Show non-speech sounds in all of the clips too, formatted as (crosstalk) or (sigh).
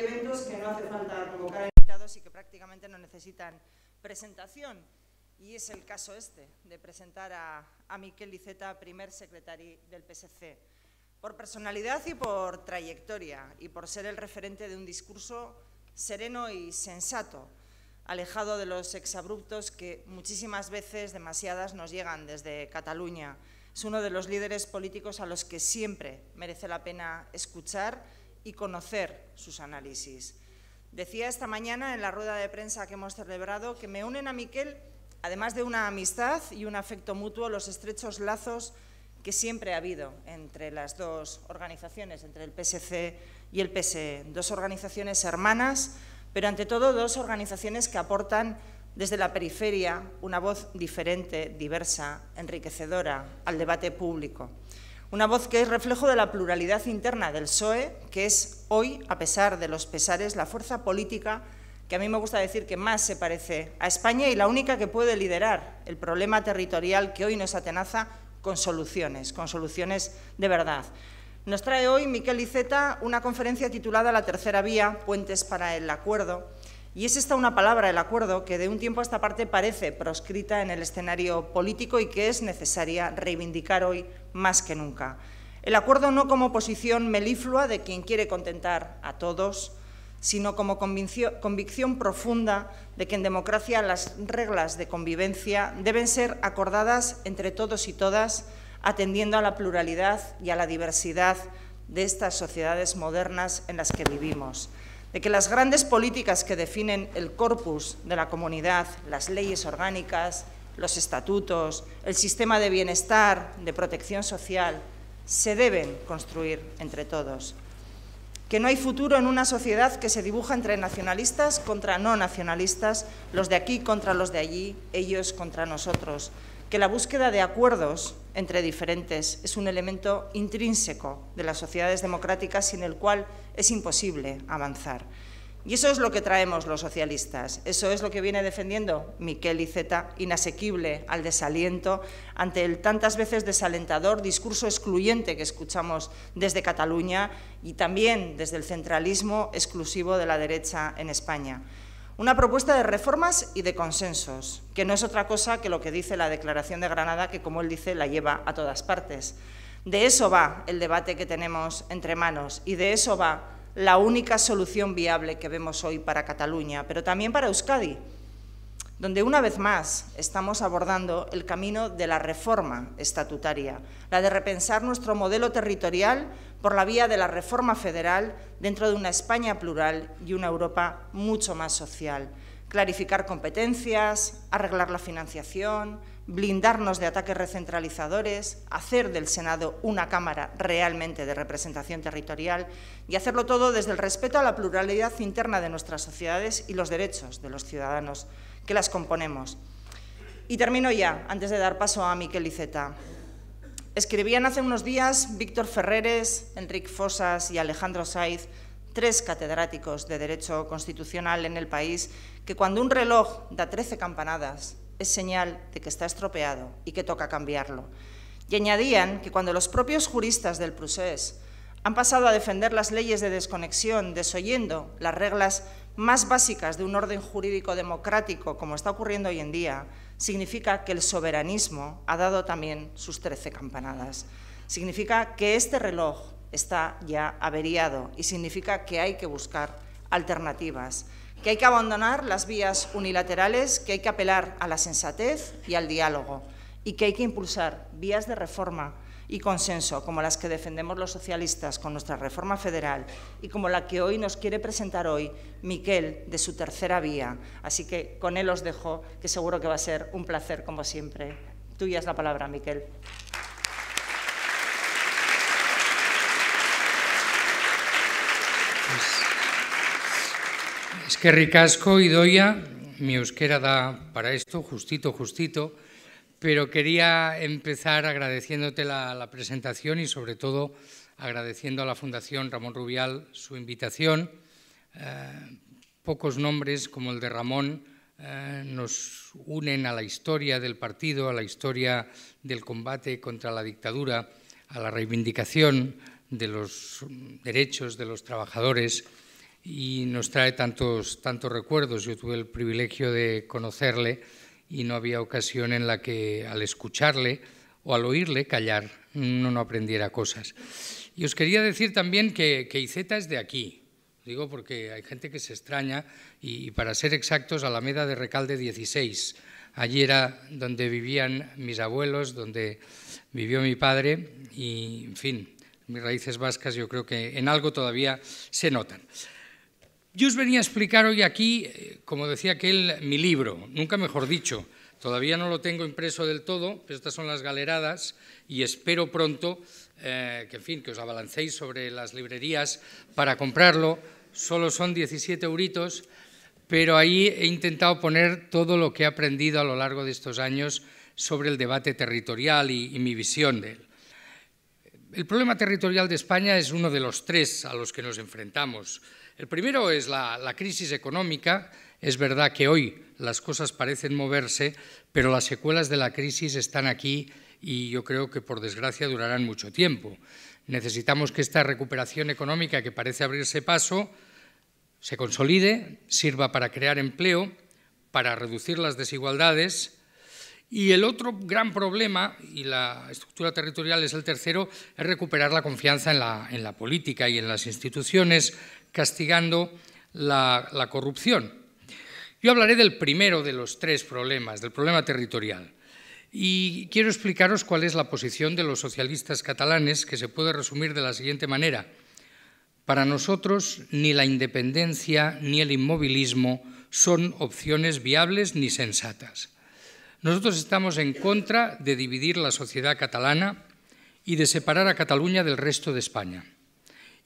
eventos que no hace falta convocar invitados y que prácticamente no necesitan presentación. Y es el caso este, de presentar a, Miquel Iceta, primer secretario del PSC. Por personalidad y por trayectoria, y por ser el referente de un discurso sereno y sensato, alejado de los exabruptos que muchísimas veces, demasiadas, nos llegan desde Cataluña. Es uno de los líderes políticos a los que siempre merece la pena escuchar y conocer sus análisis. Decía esta mañana en la rueda de prensa que hemos celebrado que me unen a Miquel, además de una amistad y un afecto mutuo, los estrechos lazos que siempre ha habido entre las dos organizaciones, entre el PSC y el PSE. Dos organizaciones hermanas, pero ante todo dos organizaciones que aportan desde la periferia una voz diferente, diversa, enriquecedora al debate público. Una voz que es reflejo de la pluralidad interna del PSOE, que es hoy, a pesar de los pesares, la fuerza política que a mí me gusta decir que más se parece a España y la única que puede liderar el problema territorial que hoy nos atenaza con soluciones, con soluciones de verdad. Nos trae hoy Miquel Iceta una conferencia titulada La tercera vía, puentes para el acuerdo, y es esta una palabra, el acuerdo, que de un tiempo a esta parte parece proscrita en el escenario político y que es necesaria reivindicar hoy más que nunca. El acuerdo no como posición meliflua de quien quiere contentar a todos, sino como convicción profunda de que en democracia las reglas de convivencia deben ser acordadas entre todos y todas, atendiendo a la pluralidad y a la diversidad de estas sociedades modernas en las que vivimos de que las grandes políticas que definen el corpus de la comunidad, las leyes orgánicas, los estatutos, el sistema de bienestar, de protección social, se deben construir entre todos. Que no hay futuro en una sociedad que se dibuja entre nacionalistas contra no nacionalistas, los de aquí contra los de allí, ellos contra nosotros. Que la búsqueda de acuerdos entre diferentes es un elemento intrínseco de las sociedades democráticas sin el cual es imposible avanzar. Y eso es lo que traemos los socialistas, eso es lo que viene defendiendo Miquel Iceta, inasequible al desaliento, ante el tantas veces desalentador discurso excluyente que escuchamos desde Cataluña y también desde el centralismo exclusivo de la derecha en España. Una propuesta de reformas y de consensos, que no es otra cosa que lo que dice la Declaración de Granada, que como él dice, la lleva a todas partes. De eso va el debate que tenemos entre manos y de eso va la única solución viable que vemos hoy para Cataluña, pero también para Euskadi, donde una vez más estamos abordando el camino de la reforma estatutaria, la de repensar nuestro modelo territorial por la vía de la reforma federal dentro de una España plural y una Europa mucho más social, clarificar competencias, arreglar la financiación, blindarnos de ataques recentralizadores, hacer del Senado una Cámara realmente de representación territorial y hacerlo todo desde el respeto a la pluralidad interna de nuestras sociedades y los derechos de los ciudadanos que las componemos. Y termino ya, antes de dar paso a Miquel Iceta. Escribían hace unos días Víctor Ferreres, Enrique Fosas y Alejandro Saiz, tres catedráticos de Derecho Constitucional en el país, que cuando un reloj da 13 campanadas es señal de que está estropeado y que toca cambiarlo. Y añadían que cuando los propios juristas del procés han pasado a defender las leyes de desconexión, desoyendo las reglas más básicas de un orden jurídico democrático, como está ocurriendo hoy en día, significa que el soberanismo ha dado también sus trece campanadas. Significa que este reloj está ya averiado y significa que hay que buscar alternativas que hay que abandonar las vías unilaterales, que hay que apelar a la sensatez y al diálogo, y que hay que impulsar vías de reforma y consenso, como las que defendemos los socialistas con nuestra reforma federal y como la que hoy nos quiere presentar hoy Miquel de su tercera vía. Así que con él os dejo, que seguro que va a ser un placer, como siempre. Tuya es la palabra, Miquel. Pues es que Ricasco y Doia, Mi euskera da para esto, justito, justito. Pero quería empezar agradeciéndote la, presentación y sobre todo agradeciendo a la Fundación Ramón Rubial su invitación. Eh, pocos nombres como el de Ramón eh, nos unen a la historia del partido, a la historia del combate contra la dictadura, a la reivindicación de los derechos de los trabajadores y nos trae tantos, tantos recuerdos. Yo tuve el privilegio de conocerle y no había ocasión en la que al escucharle o al oírle callar no no aprendiera cosas. Y os quería decir también que, que Iceta es de aquí, digo porque hay gente que se extraña y, y para ser exactos, Alameda de Recalde 16. Allí era donde vivían mis abuelos, donde vivió mi padre y, en fin, mis raíces vascas yo creo que en algo todavía se notan. Yo os venía a explicar hoy aquí, eh, como decía aquel, mi libro, nunca mejor dicho. Todavía no lo tengo impreso del todo, pero estas son las galeradas y espero pronto eh, que, en fin, que os abalancéis sobre las librerías para comprarlo. Solo son 17 euritos, pero ahí he intentado poner todo lo que he aprendido a lo largo de estos años sobre el debate territorial y mi visión de él. El problema territorial de España es uno de los tres a los que nos enfrentamos el primero es la, crisis económica. Es verdad que hoy las cosas parecen moverse, pero las secuelas de la crisis están aquí y yo creo que por desgracia durarán mucho tiempo. Necesitamos que esta recuperación económica que parece abrirse paso se consolide, sirva para crear empleo, para reducir las desigualdades. Y el otro gran problema, y la estructura territorial es el tercero, es recuperar la confianza en la, en la política y en las instituciones, castigando la, corrupción. Yo hablaré del primero de los tres problemas, del problema territorial. Y quiero explicaros cuál es la posición de los socialistas catalanes, que se puede resumir de la siguiente manera. Para nosotros, ni la independencia ni el inmovilismo son opciones viables ni sensatas. Nosotros estamos en contra de dividir la sociedad catalana y de separar a Cataluña del resto de España.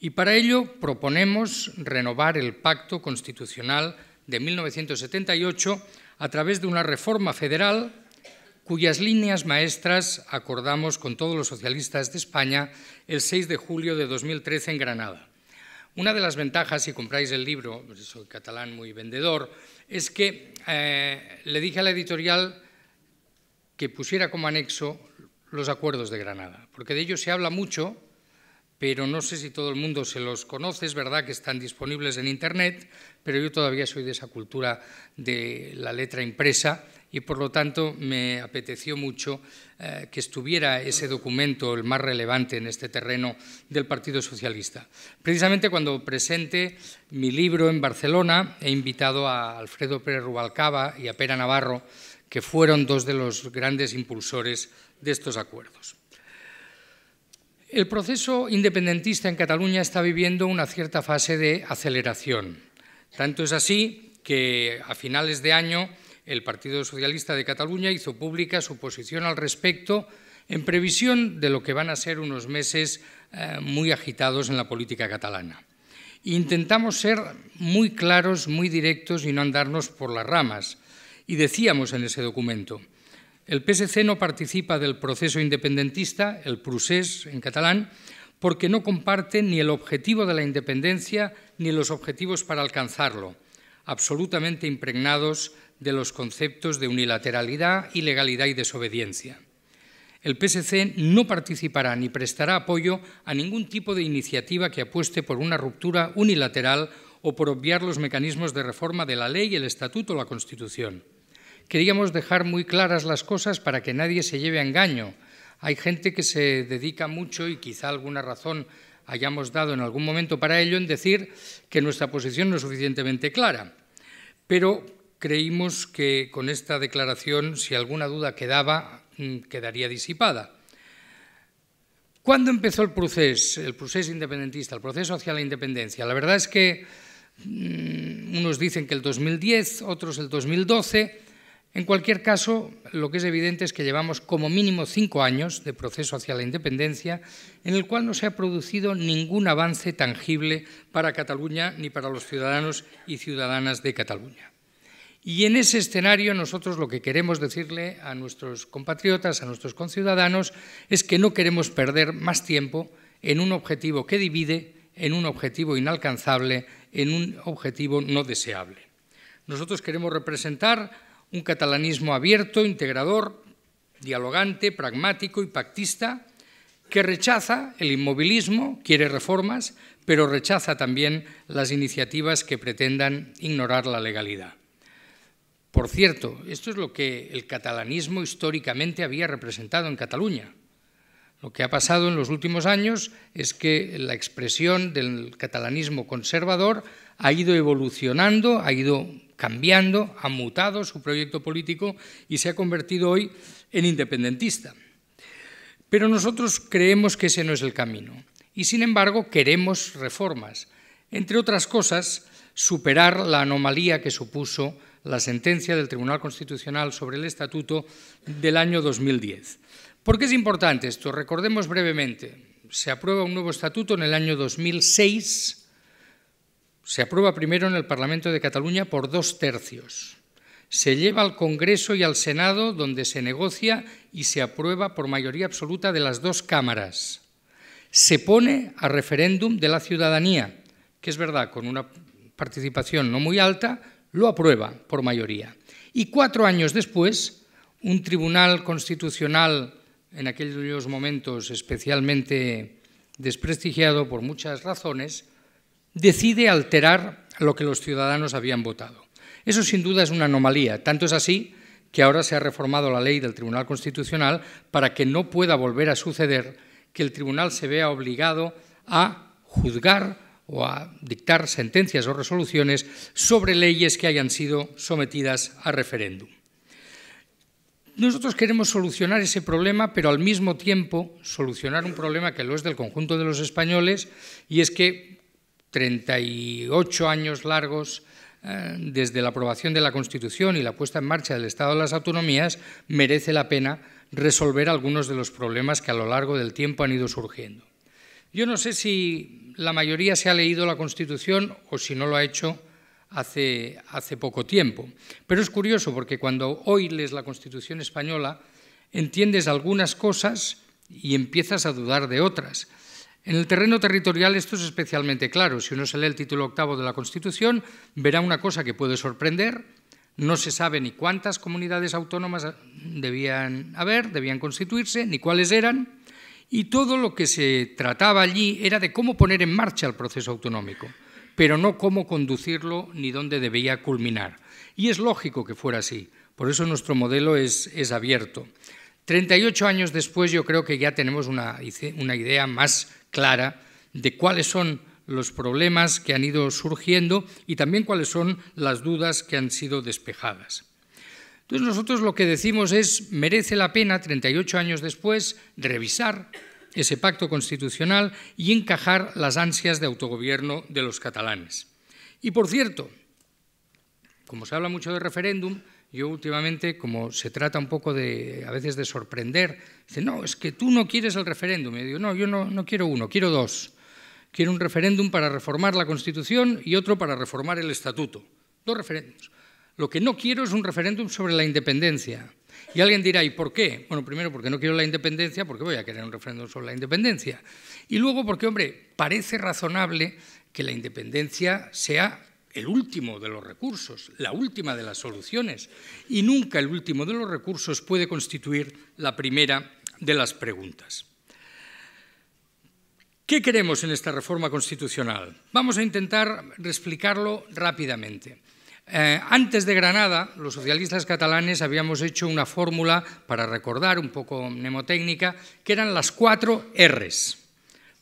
Y para ello proponemos renovar el pacto constitucional de 1978 a través de una reforma federal cuyas líneas maestras acordamos con todos los socialistas de España el 6 de julio de 2013 en Granada. Una de las ventajas, si compráis el libro, pues soy catalán muy vendedor, es que eh, le dije a la editorial que pusiera como anexo los acuerdos de Granada, porque de ellos se habla mucho, pero no sé si todo el mundo se los conoce, es verdad que están disponibles en Internet, pero yo todavía soy de esa cultura de la letra impresa y por lo tanto me apeteció mucho eh, que estuviera ese documento, el más relevante en este terreno del Partido Socialista. Precisamente cuando presente mi libro en Barcelona he invitado a Alfredo Pérez Rubalcaba y a Pera Navarro, que fueron dos de los grandes impulsores de estos acuerdos. El proceso independentista en Cataluña está viviendo una cierta fase de aceleración. Tanto es así que a finales de año el Partido Socialista de Cataluña hizo pública su posición al respecto en previsión de lo que van a ser unos meses eh, muy agitados en la política catalana. Intentamos ser muy claros, muy directos y no andarnos por las ramas. Y decíamos en ese documento, el PSC no participa del proceso independentista, el procés en catalán, porque no comparte ni el objetivo de la independencia ni los objetivos para alcanzarlo, absolutamente impregnados de los conceptos de unilateralidad, ilegalidad y desobediencia. El PSC no participará ni prestará apoyo a ningún tipo de iniciativa que apueste por una ruptura unilateral o por obviar los mecanismos de reforma de la ley, el estatuto o la Constitución. Queríamos dejar muy claras las cosas para que nadie se lleve a engaño. Hay gente que se dedica mucho y quizá alguna razón hayamos dado en algún momento para ello en decir que nuestra posición no es suficientemente clara. Pero creímos que con esta declaración, si alguna duda quedaba, mm, quedaría disipada. ¿Cuándo empezó el proceso, el proceso independentista, el proceso hacia la independencia? La verdad es que mm, unos dicen que el 2010, otros el 2012. En cualquier caso, lo que es evidente es que llevamos como mínimo cinco años de proceso hacia la independencia, en el cual no se ha producido ningún avance tangible para Cataluña ni para los ciudadanos y ciudadanas de Cataluña. Y en ese escenario nosotros lo que queremos decirle a nuestros compatriotas, a nuestros conciudadanos, es que no queremos perder más tiempo en un objetivo que divide, en un objetivo inalcanzable, en un objetivo no deseable. Nosotros queremos representar un catalanismo abierto, integrador, dialogante, pragmático y pactista, que rechaza el inmovilismo, quiere reformas, pero rechaza también las iniciativas que pretendan ignorar la legalidad. Por cierto, esto es lo que el catalanismo históricamente había representado en Cataluña. Lo que ha pasado en los últimos años es que la expresión del catalanismo conservador ha ido evolucionando, ha ido cambiando, ha mutado su proyecto político y se ha convertido hoy en independentista. Pero nosotros creemos que ese no es el camino y sin embargo queremos reformas. Entre otras cosas, superar la anomalía que supuso la sentencia del Tribunal Constitucional sobre el Estatuto del año 2010. ¿Por qué es importante esto? Recordemos brevemente. Se aprueba un nuevo estatuto en el año 2006. Se aprueba primero en el Parlamento de Cataluña por dos tercios. Se lleva al Congreso y al Senado, donde se negocia y se aprueba por mayoría absoluta de las dos cámaras. Se pone a referéndum de la ciudadanía, que es verdad, con una participación no muy alta, lo aprueba por mayoría. Y cuatro años después, un tribunal constitucional en aquellos momentos especialmente desprestigiado por muchas razones, decide alterar lo que los ciudadanos habían votado. Eso sin duda es una anomalía, tanto es así que ahora se ha reformado la ley del Tribunal Constitucional para que no pueda volver a suceder que el Tribunal se vea obligado a juzgar o a dictar sentencias o resoluciones sobre leyes que hayan sido sometidas a referéndum. Nosotros queremos solucionar ese problema, pero al mismo tiempo solucionar un problema que lo es del conjunto de los españoles, y es que 38 años largos eh, desde la aprobación de la Constitución y la puesta en marcha del Estado de las Autonomías, merece la pena resolver algunos de los problemas que a lo largo del tiempo han ido surgiendo. Yo no sé si la mayoría se ha leído la Constitución o si no lo ha hecho, hace, poco tiempo. Pero es curioso porque cuando hoy la Constitución española, entiendes algunas cosas y empiezas a dudar de otras. En el terreno territorial esto es especialmente claro. Si uno se lee el título octavo de la Constitución, verá una cosa que puede sorprender. No se sabe ni cuántas comunidades autónomas debían haber, debían constituirse, ni cuáles eran. Y todo lo que se trataba allí era de cómo poner en marcha el proceso autonómico pero no cómo conducirlo ni dónde debía culminar. Y es lógico que fuera así, por eso nuestro modelo es, es abierto. 38 años después yo creo que ya tenemos una, idea más clara de cuáles son los problemas que han ido surgiendo y también cuáles son las dudas que han sido despejadas. Entonces nosotros lo que decimos es, merece la pena, 38 años después, revisar ese pacto constitucional y encajar las ansias de autogobierno de los catalanes. Y por cierto, como se habla mucho de referéndum, yo últimamente, como se trata un poco de, a veces de sorprender, dice, no, es que tú no quieres el referéndum. Y yo digo, no, yo no, no quiero uno, quiero dos. Quiero un referéndum para reformar la Constitución y otro para reformar el Estatuto. Dos referéndums. Lo que no quiero es un referéndum sobre la independencia. Y alguien dirá, ¿y por qué? Bueno, primero porque no quiero la independencia, porque voy a querer un referéndum sobre la independencia. Y luego porque, hombre, parece razonable que la independencia sea el último de los recursos, la última de las soluciones, y nunca el último de los recursos puede constituir la primera de las preguntas. ¿Qué queremos en esta reforma constitucional? Vamos a intentar explicarlo rápidamente. Eh, antes de Granada, los socialistas catalanes habíamos hecho una fórmula, para recordar, un poco mnemotécnica, que eran las cuatro Rs.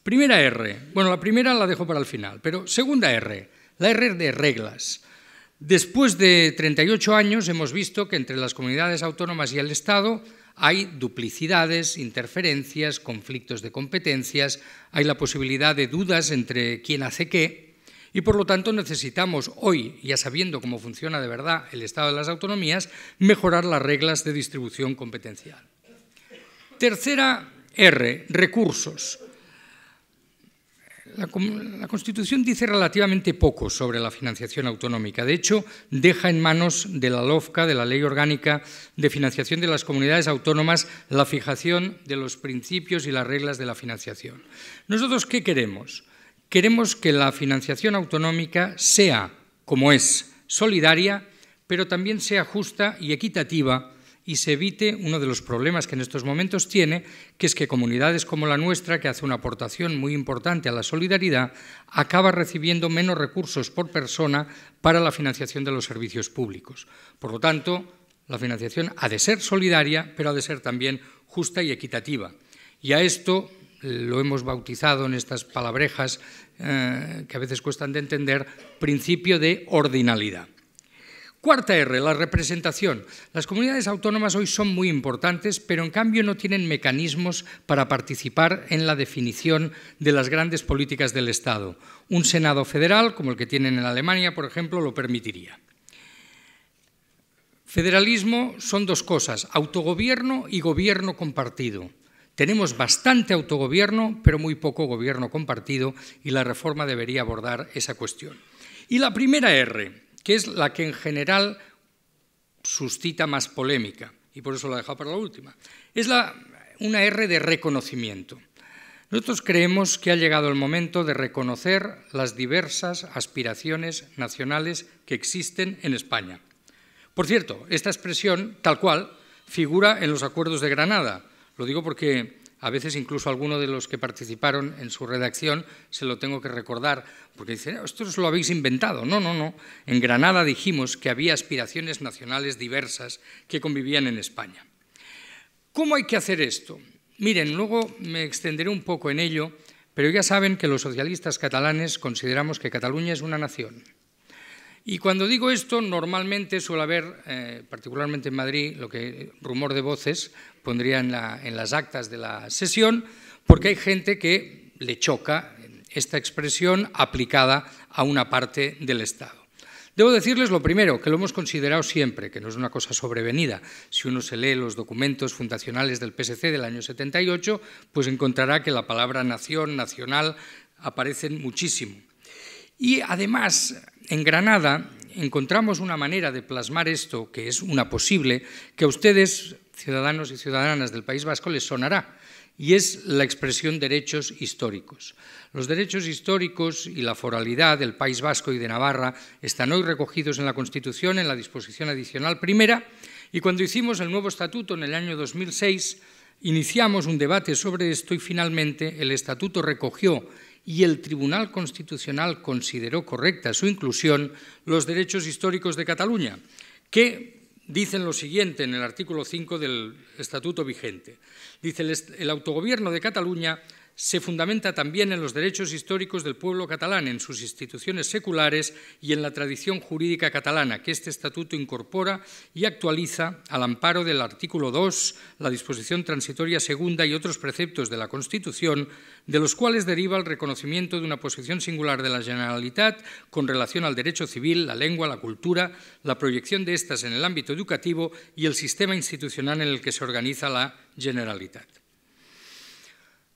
Primera R, bueno, la primera la dejo para el final, pero segunda R, la R de reglas. Después de 38 años hemos visto que entre las comunidades autónomas y el Estado hay duplicidades, interferencias, conflictos de competencias, hay la posibilidad de dudas entre quién hace qué, y por lo tanto necesitamos hoy, ya sabiendo cómo funciona de verdad el Estado de las autonomías, mejorar las reglas de distribución competencial. Tercera R, recursos. La, Constitución dice relativamente poco sobre la financiación autonómica. De hecho, deja en manos de la LOFCA, de la Ley Orgánica de Financiación de las Comunidades Autónomas, la fijación de los principios y las reglas de la financiación. ¿Nosotros qué queremos? Queremos que la financiación autonómica sea, como es, solidaria, pero también sea justa y equitativa y se evite uno de los problemas que en estos momentos tiene, que es que comunidades como la nuestra, que hace una aportación muy importante a la solidaridad, acaba recibiendo menos recursos por persona para la financiación de los servicios públicos. Por lo tanto, la financiación ha de ser solidaria, pero ha de ser también justa y equitativa. Y a esto lo hemos bautizado en estas palabrejas eh, que a veces cuestan de entender, principio de ordinalidad. Cuarta R, la representación. Las comunidades autónomas hoy son muy importantes, pero en cambio no tienen mecanismos para participar en la definición de las grandes políticas del Estado. Un Senado federal, como el que tienen en Alemania, por ejemplo, lo permitiría. Federalismo son dos cosas, autogobierno y gobierno compartido. Tenemos bastante autogobierno, pero muy poco gobierno compartido y la reforma debería abordar esa cuestión. Y la primera R, que es la que en general suscita más polémica, y por eso la he dejado para la última, es la, una R de reconocimiento. Nosotros creemos que ha llegado el momento de reconocer las diversas aspiraciones nacionales que existen en España. Por cierto, esta expresión, tal cual, figura en los acuerdos de Granada, lo digo porque a veces incluso alguno de los que participaron en su redacción se lo tengo que recordar, porque dicen, esto lo habéis inventado. No, no, no. En Granada dijimos que había aspiraciones nacionales diversas que convivían en España. ¿Cómo hay que hacer esto? Miren, luego me extenderé un poco en ello, pero ya saben que los socialistas catalanes consideramos que Cataluña es una nación y cuando digo esto, normalmente suele haber, eh, particularmente en Madrid, lo que eh, rumor de voces pondría en, en las actas de la sesión, porque hay gente que le choca esta expresión aplicada a una parte del Estado. Debo decirles lo primero, que lo hemos considerado siempre, que no es una cosa sobrevenida. Si uno se lee los documentos fundacionales del PSC del año 78, pues encontrará que la palabra nación, nacional, aparecen muchísimo. Y además, en Granada encontramos una manera de plasmar esto, que es una posible, que a ustedes, ciudadanos y ciudadanas del País Vasco, les sonará, y es la expresión derechos históricos. Los derechos históricos y la foralidad del País Vasco y de Navarra están hoy recogidos en la Constitución, en la disposición adicional primera, y cuando hicimos el nuevo estatuto en el año 2006, iniciamos un debate sobre esto y finalmente el estatuto recogió y el Tribunal Constitucional consideró correcta su inclusión los derechos históricos de Cataluña, que dicen lo siguiente en el artículo 5 del estatuto vigente. Dice, el autogobierno de Cataluña se fundamenta también en los derechos históricos del pueblo catalán, en sus instituciones seculares y en la tradición jurídica catalana, que este estatuto incorpora y actualiza al amparo del artículo 2, la disposición transitoria segunda y otros preceptos de la Constitución, de los cuales deriva el reconocimiento de una posición singular de la Generalitat con relación al derecho civil, la lengua, la cultura, la proyección de estas en el ámbito educativo y el sistema institucional en el que se organiza la Generalitat.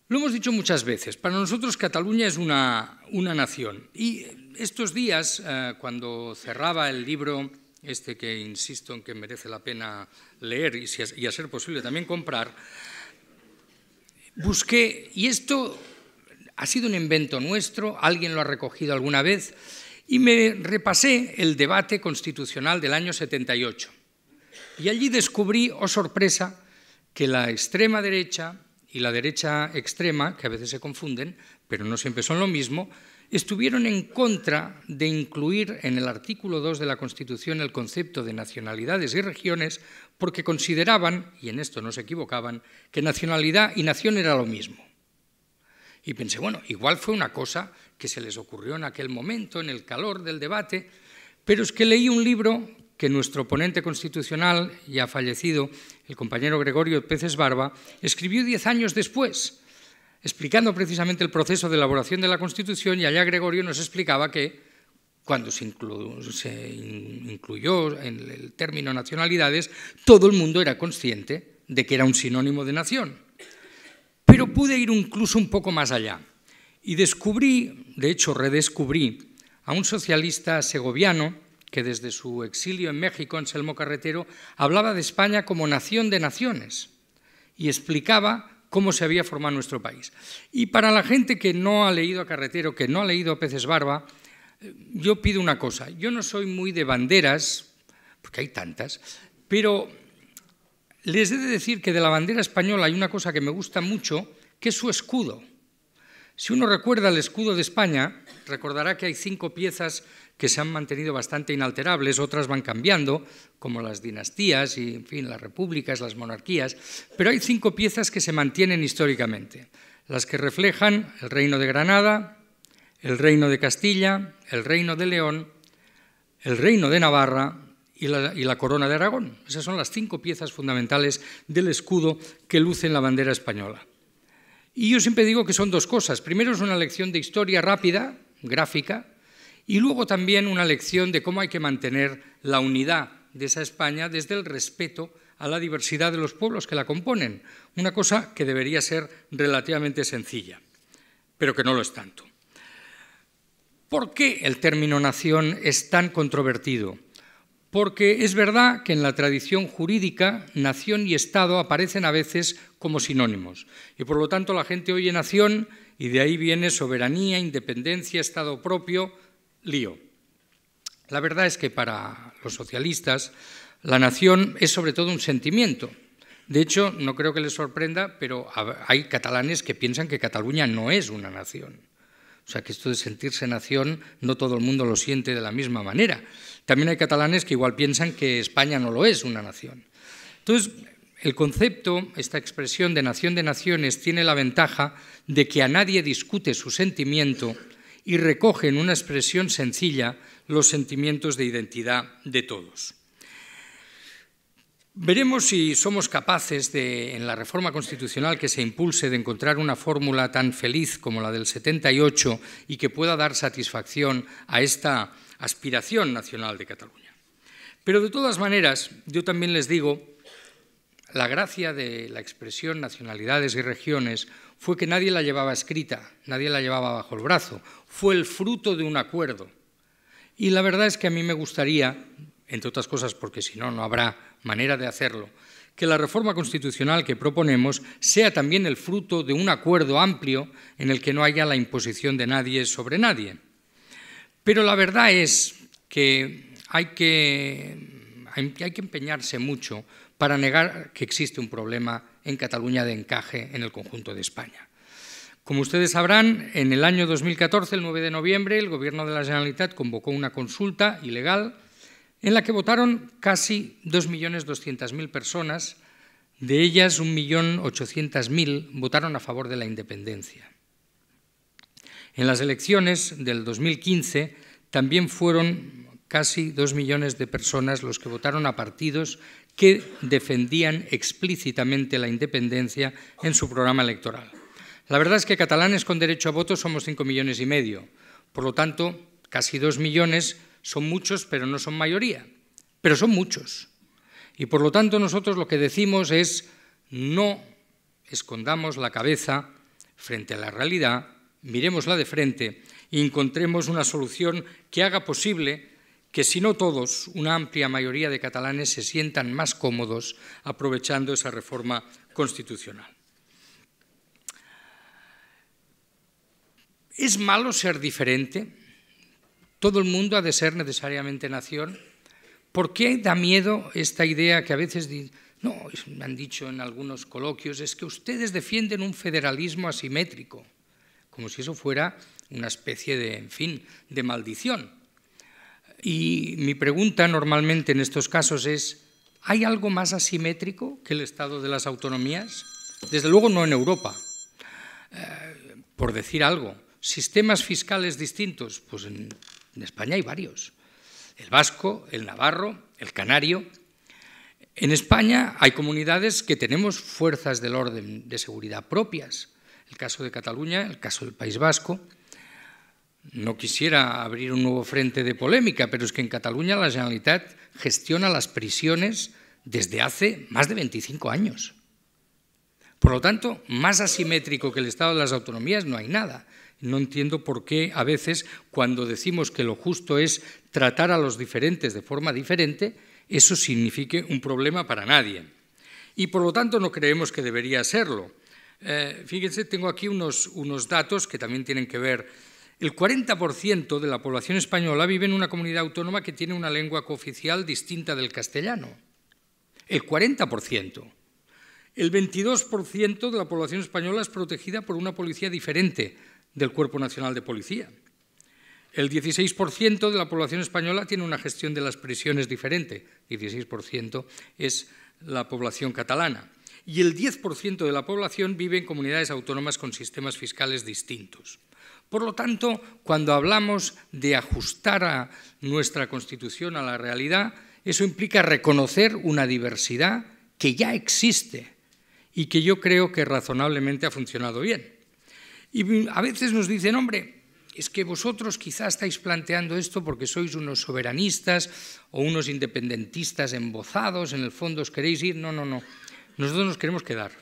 Lo hemos dicho muchas veces, para nosotros Cataluña es una, nación. Y estos días, eh, cuando cerraba el libro, este que insisto en que merece la pena leer y, si, y a ser posible también comprar, busqué, y esto ha sido un invento nuestro, alguien lo ha recogido alguna vez, y me repasé el debate constitucional del año 78. Y allí descubrí, oh sorpresa, que la extrema derecha y la derecha extrema, que a veces se confunden, pero no siempre son lo mismo, estuvieron en contra de incluir en el artículo 2 de la Constitución el concepto de nacionalidades y regiones porque consideraban, y en esto no se equivocaban, que nacionalidad y nación era lo mismo. Y pensé, bueno, igual fue una cosa que se les ocurrió en aquel momento, en el calor del debate, pero es que leí un libro que nuestro ponente constitucional, ya fallecido, el compañero Gregorio Peces Barba, escribió diez años después, explicando precisamente el proceso de elaboración de la Constitución, y allá Gregorio nos explicaba que cuando se, se incluyó en el término nacionalidades, todo el mundo era consciente de que era un sinónimo de nación. Pero pude ir incluso un poco más allá y descubrí, de hecho redescubrí, a un socialista segoviano, que desde su exilio en México, Anselmo Carretero, hablaba de España como nación de naciones y explicaba cómo se había formado nuestro país. Y para la gente que no ha leído a Carretero, que no ha leído a Peces Barba, eh, yo pido una cosa. Yo no soy muy de banderas, porque hay tantas, pero les he de decir que de la bandera española hay una cosa que me gusta mucho, que es su escudo. Si uno recuerda el escudo de España, recordará que hay cinco piezas que se han mantenido bastante inalterables, otras van cambiando, como las dinastías y, en fin, las repúblicas, las monarquías, pero hay cinco piezas que se mantienen históricamente, las que reflejan el reino de Granada, el reino de Castilla, el reino de León, el reino de Navarra y la, y la corona de Aragón. Esas son las cinco piezas fundamentales del escudo que luce en la bandera española. Y yo siempre digo que son dos cosas. Primero es una lección de historia rápida, gráfica, y luego también una lección de cómo hay que mantener la unidad de esa España desde el respeto a la diversidad de los pueblos que la componen, una cosa que debería ser relativamente sencilla, pero que no lo es tanto. ¿Por qué el término nación es tan controvertido? Porque es verdad que en la tradición jurídica, nación y Estado aparecen a veces como sinónimos. Y por lo tanto la gente oye nación y de ahí viene soberanía, independencia, Estado propio, lío. La verdad es que para los socialistas la nación es sobre todo un sentimiento. De hecho, no creo que les sorprenda, pero hay catalanes que piensan que Cataluña no es una nación. O sea, que esto de sentirse nación no todo el mundo lo siente de la misma manera. También hay catalanes que igual piensan que España no lo es una nación. Entonces, el concepto, esta expresión de nación de naciones, tiene la ventaja de que a nadie discute su sentimiento y recoge en una expresión sencilla los sentimientos de identidad de todos. Veremos si somos capaces de, en la reforma constitucional que se impulse, de encontrar una fórmula tan feliz como la del 78 y que pueda dar satisfacción a esta aspiración nacional de Cataluña. Pero de todas maneras, yo también les digo la gracia de la expresión nacionalidades y regiones fue que nadie la llevaba escrita, nadie la llevaba bajo el brazo, fue el fruto de un acuerdo. Y la verdad es que a mí me gustaría, entre otras cosas porque si no, no habrá manera de hacerlo, que la reforma constitucional que proponemos sea también el fruto de un acuerdo amplio en el que no haya la imposición de nadie sobre nadie. Pero la verdad es que hay que, empeñarse mucho para negar que existe un problema en Cataluña de encaje en el conjunto de España. Como ustedes sabrán, en el año 2014, el 9 de noviembre, el Gobierno de la Generalitat convocó una consulta ilegal en la que votaron casi 2.200.000 personas, de ellas 1.800.000 votaron a favor de la independencia. En las elecciones del 2015 también fueron casi 2 millones de personas los que votaron a partidos que defendían explícitamente la independencia en su programa electoral. La verdad es que catalanes con derecho a voto somos cinco millones y medio. Por lo tanto, casi dos millones son muchos, pero no son mayoría. Pero son muchos. Y por lo tanto nosotros lo que decimos es no escondamos la cabeza frente a la realidad, miremosla de frente y encontremos una solución que haga posible que si no todos, una amplia mayoría de catalanes se sientan más cómodos aprovechando esa reforma constitucional. ¿Es malo ser diferente? ¿Todo el mundo ha de ser necesariamente nación? ¿Por qué da miedo esta idea que a veces no, me han dicho en algunos coloquios, es que ustedes defienden un federalismo asimétrico, como si eso fuera una especie de, en fin, de maldición? Y mi pregunta normalmente en estos casos es, ¿hay algo más asimétrico que el estado de las autonomías? Desde luego no en Europa. Eh, por decir algo, sistemas fiscales distintos, pues en España hay varios. El vasco, el navarro, el canario. En España hay comunidades que tenemos fuerzas del orden de seguridad propias. El caso de Cataluña, el caso del País Vasco no quisiera abrir un nuevo frente de polémica, pero es que en Cataluña la Generalitat gestiona las prisiones desde hace más de 25 años. Por lo tanto, más asimétrico que el Estado de las autonomías no hay nada. No entiendo por qué a veces cuando decimos que lo justo es tratar a los diferentes de forma diferente, eso signifique un problema para nadie. Y por lo tanto no creemos que debería serlo. Eh, fíjense, tengo aquí unos datos que también tienen que ver el 40% de la población española vive en una comunidad autónoma que tiene una lengua cooficial distinta del castellano. El 40%. El 22% de la población española es protegida por una policía diferente del Cuerpo Nacional de Policía. El 16% de la población española tiene una gestión de las prisiones diferente. 16% es la población catalana. Y el 10% de la población vive en comunidades autónomas con sistemas fiscales distintos. Por lo tanto, cuando hablamos de ajustar a nuestra Constitución a la realidad, eso implica reconocer una diversidad que ya existe y que yo creo que razonablemente ha funcionado bien. Y a veces nos dicen, hombre, es que vosotros quizás estáis planteando esto porque sois unos soberanistas o unos independentistas embozados, en el fondo os queréis ir. No, no, no. Nosotros nos queremos quedar.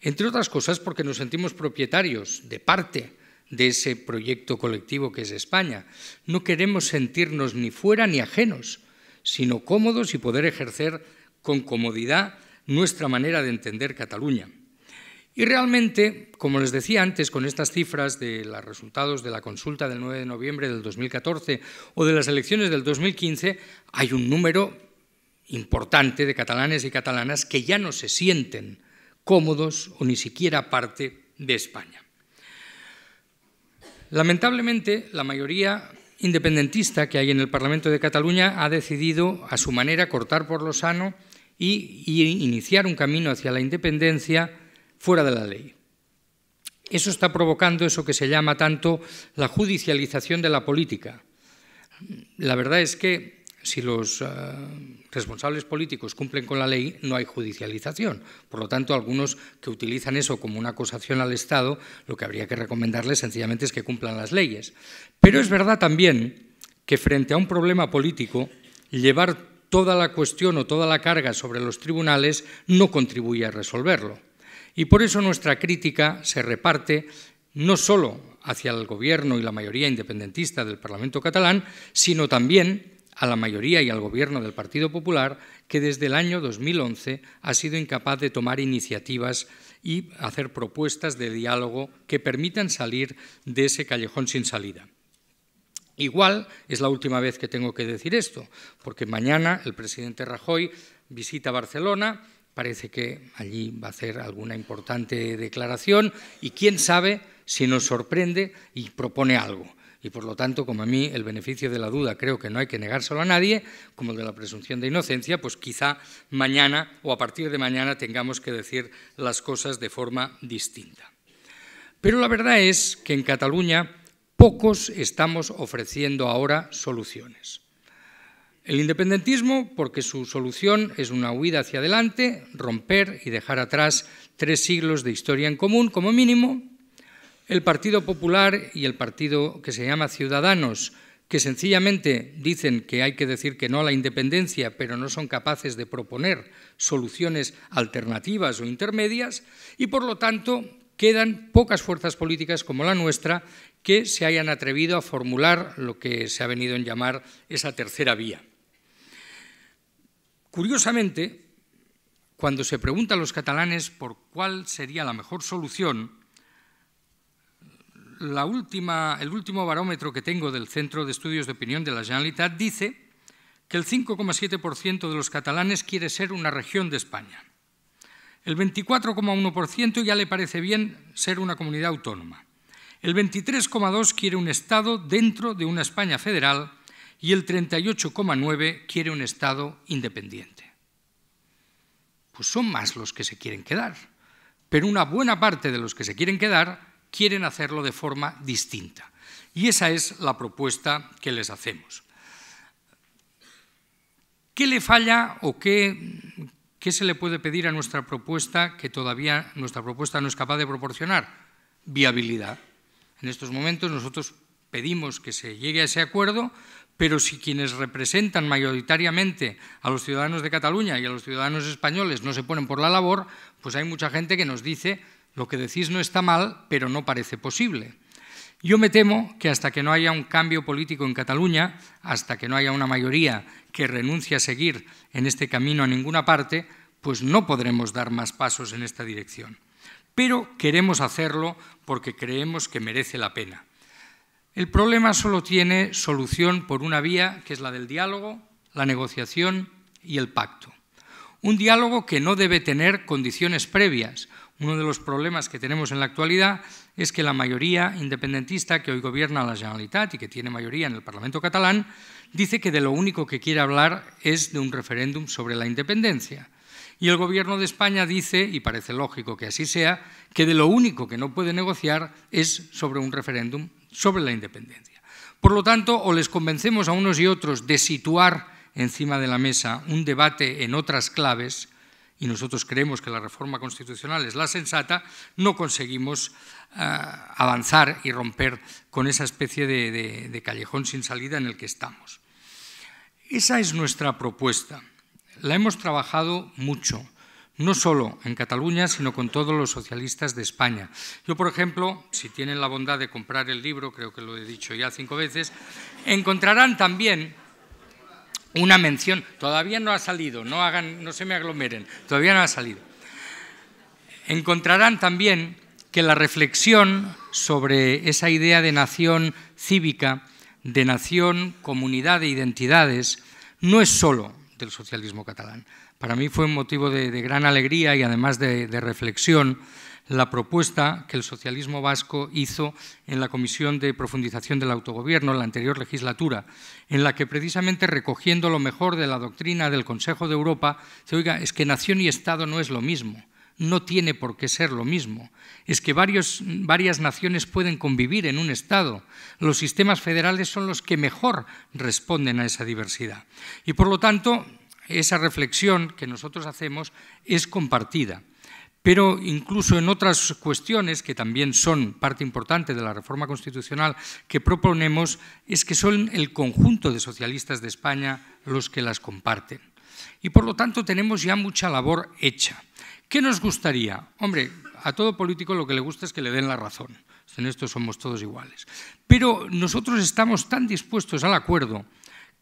Entre otras cosas porque nos sentimos propietarios de parte de ese proyecto colectivo que es España. No queremos sentirnos ni fuera ni ajenos, sino cómodos y poder ejercer con comodidad nuestra manera de entender Cataluña. Y realmente, como les decía antes, con estas cifras de los resultados de la consulta del 9 de noviembre del 2014 o de las elecciones del 2015, hay un número importante de catalanes y catalanas que ya no se sienten cómodos o ni siquiera parte de España. Lamentablemente, la mayoría independentista que hay en el Parlamento de Cataluña ha decidido, a su manera, cortar por lo sano y, iniciar un camino hacia la independencia fuera de la ley. Eso está provocando eso que se llama tanto la judicialización de la política. La verdad es que si los eh, responsables políticos cumplen con la ley, no hay judicialización. Por lo tanto, algunos que utilizan eso como una acusación al Estado, lo que habría que recomendarles sencillamente es que cumplan las leyes. Pero es verdad también que frente a un problema político, llevar toda la cuestión o toda la carga sobre los tribunales no contribuye a resolverlo. Y por eso nuestra crítica se reparte no solo hacia el gobierno y la mayoría independentista del Parlamento catalán, sino también a la mayoría y al gobierno del Partido Popular, que desde el año 2011 ha sido incapaz de tomar iniciativas y hacer propuestas de diálogo que permitan salir de ese callejón sin salida. Igual es la última vez que tengo que decir esto, porque mañana el presidente Rajoy visita Barcelona, parece que allí va a hacer alguna importante declaración y quién sabe si nos sorprende y propone algo y por lo tanto, como a mí el beneficio de la duda creo que no hay que negárselo a nadie, como el de la presunción de inocencia, pues quizá mañana o a partir de mañana tengamos que decir las cosas de forma distinta. Pero la verdad es que en Cataluña pocos estamos ofreciendo ahora soluciones. El independentismo, porque su solución es una huida hacia adelante, romper y dejar atrás tres siglos de historia en común como mínimo, el Partido Popular y el partido que se llama Ciudadanos, que sencillamente dicen que hay que decir que no a la independencia, pero no son capaces de proponer soluciones alternativas o intermedias, y por lo tanto quedan pocas fuerzas políticas como la nuestra que se hayan atrevido a formular lo que se ha venido a llamar esa tercera vía. Curiosamente, cuando se pregunta a los catalanes por cuál sería la mejor solución, el último barómetro que tengo del Centro de Estudios de Opinión de la Generalitat dice que el 5,7% de los catalanes quiere ser una región de España. El 24,1% ya le parece bien ser una comunidad autónoma. El 23,2% quiere un Estado dentro de una España federal y el 38,9% quiere un Estado independiente. Pues son más los que se quieren quedar, pero una buena parte de los que se quieren quedar quieren hacerlo de forma distinta. Y esa es la propuesta que les hacemos. ¿Qué le falla o qué, se le puede pedir a nuestra propuesta que todavía nuestra propuesta no es capaz de proporcionar? Viabilidad. En estos momentos nosotros pedimos que se llegue a ese acuerdo, pero si quienes representan mayoritariamente a los ciudadanos de Cataluña y a los ciudadanos españoles no se ponen por la labor, pues hay mucha gente que nos dice lo que decís no está mal, pero no parece posible. Yo me temo que hasta que no haya un cambio político en Cataluña, hasta que no haya una mayoría que renuncie a seguir en este camino a ninguna parte, pues no podremos dar más pasos en esta dirección. Pero queremos hacerlo porque creemos que merece la pena. El problema solo tiene solución por una vía, que es la del diálogo, la negociación y el pacto. Un diálogo que no debe tener condiciones previas, uno de los problemas que tenemos en la actualidad es que la mayoría independentista que hoy gobierna la Generalitat y que tiene mayoría en el Parlamento catalán dice que de lo único que quiere hablar es de un referéndum sobre la independencia. Y el Gobierno de España dice, y parece lógico que así sea, que de lo único que no puede negociar es sobre un referéndum sobre la independencia. Por lo tanto, o les convencemos a unos y otros de situar encima de la mesa un debate en otras claves y nosotros creemos que la reforma constitucional es la sensata, no conseguimos eh, avanzar y romper con esa especie de callejón sin salida en el que estamos. Esa es nuestra propuesta. La hemos trabajado mucho, no solo en Cataluña, sino con todos los socialistas de España. Yo, por ejemplo, si tienen la bondad de comprar el libro, creo que lo he dicho ya cinco veces, encontrarán también una mención, todavía no ha salido, no, hagan, no se me aglomeren, todavía no ha salido. Encontrarán también que la reflexión sobre esa idea de nación cívica, de nación, comunidad de identidades, no es solo del socialismo catalán. Para mí fue un motivo de, gran alegría y además de reflexión la propuesta que el socialismo vasco hizo en la Comisión de Profundización del Autogobierno en la anterior legislatura, en la que precisamente recogiendo lo mejor de la doctrina del Consejo de Europa, se oiga, es que nación y Estado no es lo mismo no tiene por qué ser lo mismo. Es que varias naciones pueden convivir en un Estado. Los sistemas federales son los que mejor responden a esa diversidad. Y por lo tanto, esa reflexión que nosotros hacemos es compartida pero incluso en otras cuestiones que también son parte importante de la reforma constitucional que proponemos es que son el conjunto de socialistas de España los que las comparten. Y por lo tanto tenemos ya mucha labor hecha. ¿Qué nos gustaría? Hombre, a todo político lo que le gusta es que le den la razón. En esto somos todos iguales. Pero nosotros estamos tan dispuestos al acuerdo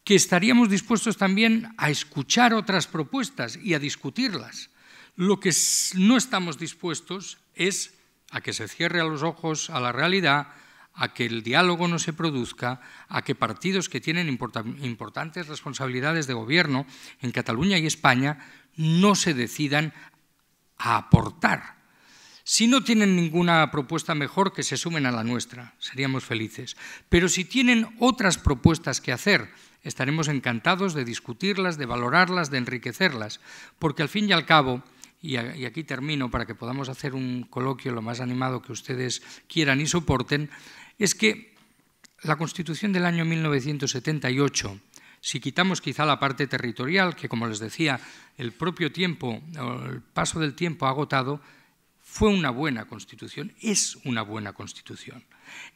que estaríamos dispuestos también a escuchar otras propuestas y a discutirlas lo que no estamos dispuestos es a que se cierre a los ojos a la realidad, a que el diálogo no se produzca, a que partidos que tienen importantes responsabilidades de gobierno en Cataluña y España no se decidan a aportar. Si no tienen ninguna propuesta mejor, que se sumen a la nuestra, seríamos felices. Pero si tienen otras propuestas que hacer, estaremos encantados de discutirlas, de valorarlas, de enriquecerlas, porque al fin y al cabo y, aquí termino para que podamos hacer un coloquio lo más animado que ustedes quieran y soporten, es que la Constitución del año 1978 si quitamos quizá la parte territorial, que como les decía, el propio tiempo, el paso del tiempo ha agotado, fue una buena constitución, es una buena constitución.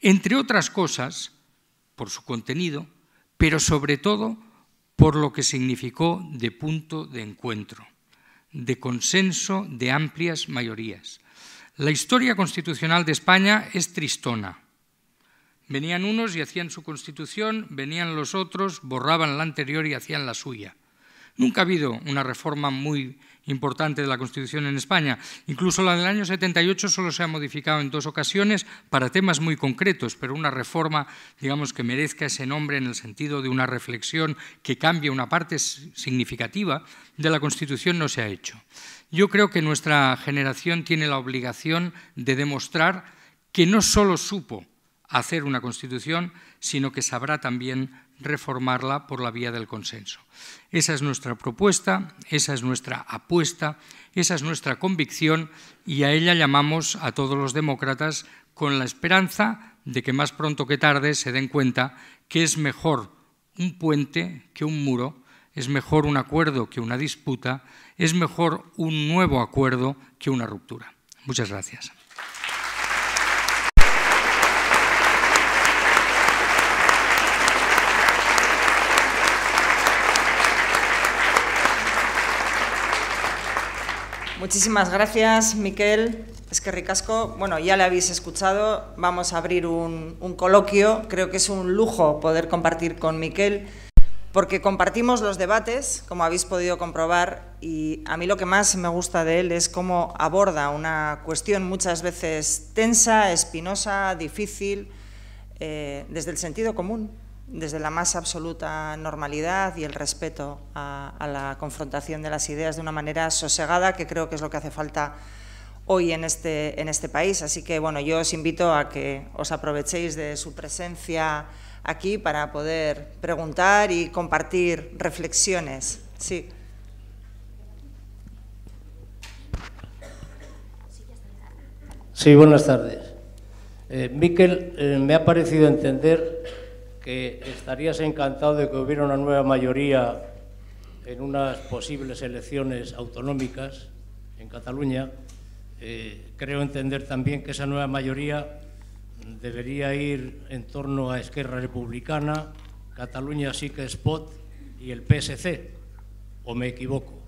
Entre otras cosas, por su contenido, pero sobre todo por lo que significó de punto de encuentro de consenso de amplias mayorías. La historia constitucional de España es tristona. Venían unos y hacían su constitución, venían los otros, borraban la anterior y hacían la suya. Nunca ha habido una reforma muy importante de la Constitución en España. Incluso la del año 78 solo se ha modificado en dos ocasiones para temas muy concretos, pero una reforma, digamos, que merezca ese nombre en el sentido de una reflexión que cambie una parte significativa de la Constitución no se ha hecho. Yo creo que nuestra generación tiene la obligación de demostrar que no solo supo hacer una Constitución, sino que sabrá también reformarla por la vía del consenso. Esa es nuestra propuesta, esa es nuestra apuesta, esa es nuestra convicción y a ella llamamos a todos los demócratas con la esperanza de que más pronto que tarde se den cuenta que es mejor un puente que un muro, es mejor un acuerdo que una disputa, es mejor un nuevo acuerdo que una ruptura. Muchas gracias. Muchísimas gracias, Miquel. Es que ricasco. Bueno, ya le habéis escuchado. Vamos a abrir un, coloquio. Creo que es un lujo poder compartir con Miquel, porque compartimos los debates, como habéis podido comprobar, y a mí lo que más me gusta de él es cómo aborda una cuestión muchas veces tensa, espinosa, difícil, eh, desde el sentido común, desde la más absoluta normalidad y el respeto a, la confrontación de las ideas de una manera sosegada, que creo que es lo que hace falta hoy en este, en este país. Así que, bueno, yo os invito a que os aprovechéis de su presencia aquí para poder preguntar y compartir reflexiones. Sí. Sí, buenas tardes. Eh, Miquel, eh, me ha parecido entender que estarías encantado de que hubiera una nueva mayoría en unas posibles elecciones autonómicas en Cataluña. Eh, creo entender también que esa nueva mayoría debería ir en torno a Esquerra Republicana, Cataluña sí que Spot y el PSC, o me equivoco.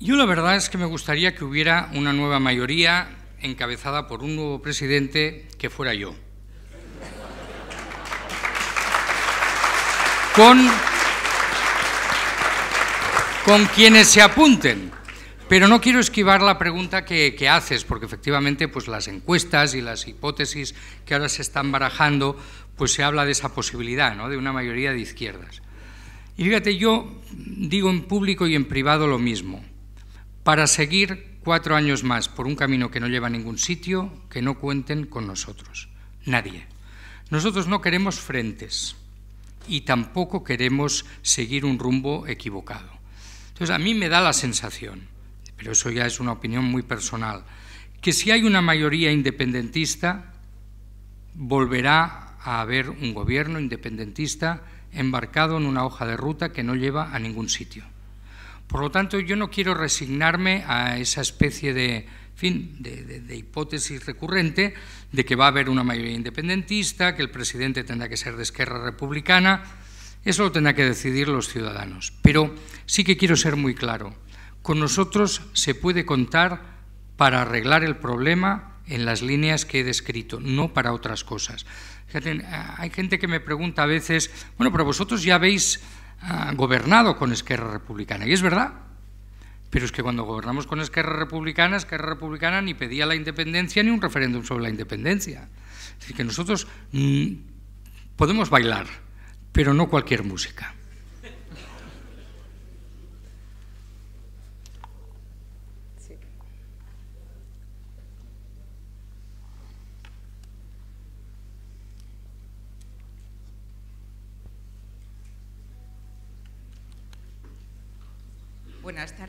Yo la verdad es que me gustaría que hubiera una nueva mayoría encabezada por un nuevo presidente que fuera yo. Con, con quienes se apunten. Pero no quiero esquivar la pregunta que, haces, porque efectivamente pues las encuestas y las hipótesis que ahora se están barajando, pues se habla de esa posibilidad, ¿no? de una mayoría de izquierdas. Y fíjate, yo digo en público y en privado lo mismo. Para seguir Cuatro años más por un camino que no lleva a ningún sitio, que no cuenten con nosotros. Nadie. Nosotros no queremos frentes y tampoco queremos seguir un rumbo equivocado. Entonces, a mí me da la sensación, pero eso ya es una opinión muy personal, que si hay una mayoría independentista, volverá a haber un gobierno independentista embarcado en una hoja de ruta que no lleva a ningún sitio. Por lo tanto, yo no quiero resignarme a esa especie de, hipótesis recurrente de que va a haber una mayoría independentista, que el presidente tendrá que ser de esquerra republicana. Eso lo tendrá que decidir los ciudadanos. Pero sí que quiero ser muy claro. Con nosotros se puede contar para arreglar el problema en las líneas que he descrito, no para otras cosas. Hay gente que me pregunta a veces, bueno, pero vosotros ya veis gobernado con Esquerra Republicana. Y es verdad, pero es que cuando gobernamos con Esquerra Republicana, Esquerra Republicana ni pedía la independencia ni un referéndum sobre la independencia. Es decir, que nosotros mmm, podemos bailar, pero no cualquier música.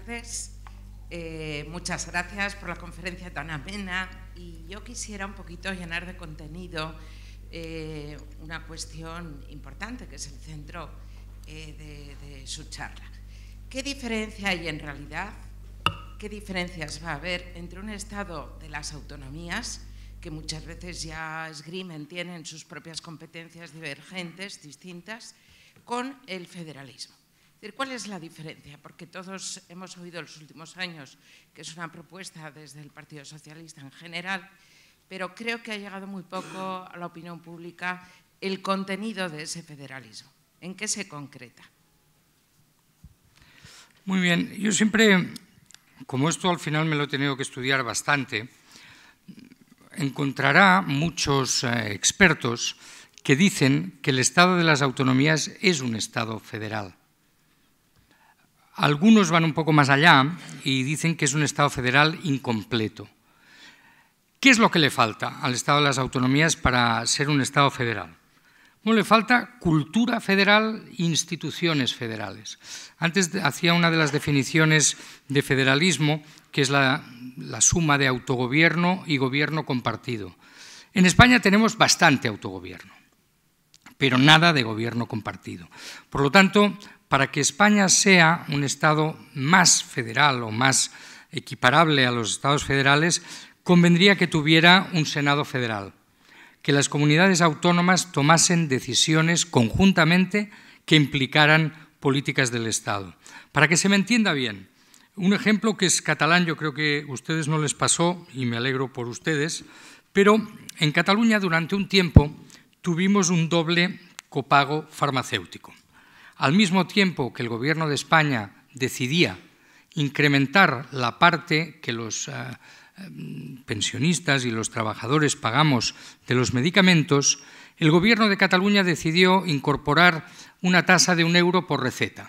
tardes. Eh, muchas gracias por la conferencia tan amena y yo quisiera un poquito llenar de contenido eh, una cuestión importante que es el centro eh, de, de su charla. ¿Qué diferencia hay en realidad? ¿Qué diferencias va a haber entre un estado de las autonomías? que muchas veces ya esgrimen, tienen sus propias competencias divergentes, distintas, con el federalismo. ¿Cuál es la diferencia? Porque todos hemos oído en los últimos años que es una propuesta desde el Partido Socialista en general, pero creo que ha llegado muy poco a la opinión pública el contenido de ese federalismo. ¿En qué se concreta? Muy bien, yo siempre, como esto al final me lo he tenido que estudiar bastante, encontrará muchos eh, expertos que dicen que el Estado de las Autonomías es un Estado federal. Algunos van un poco más allá y dicen que es un Estado federal incompleto. ¿Qué es lo que le falta al Estado de las Autonomías para ser un Estado federal? Bueno, le falta cultura federal, instituciones federales. Antes hacía una de las definiciones de federalismo, que es la, suma de autogobierno y gobierno compartido. En España tenemos bastante autogobierno, pero nada de gobierno compartido. Por lo tanto, para que España sea un Estado más federal o más equiparable a los Estados federales, convendría que tuviera un Senado federal, que las comunidades autónomas tomasen decisiones conjuntamente que implicaran políticas del Estado. Para que se me entienda bien, un ejemplo que es catalán, yo creo que a ustedes no les pasó y me alegro por ustedes, pero en Cataluña durante un tiempo tuvimos un doble copago farmacéutico. Al mismo tiempo que el Gobierno de España decidía incrementar la parte que los eh, mm, pensionistas y los trabajadores pagamos de los medicamentos, el Gobierno de Cataluña decidió incorporar una tasa de un euro por receta.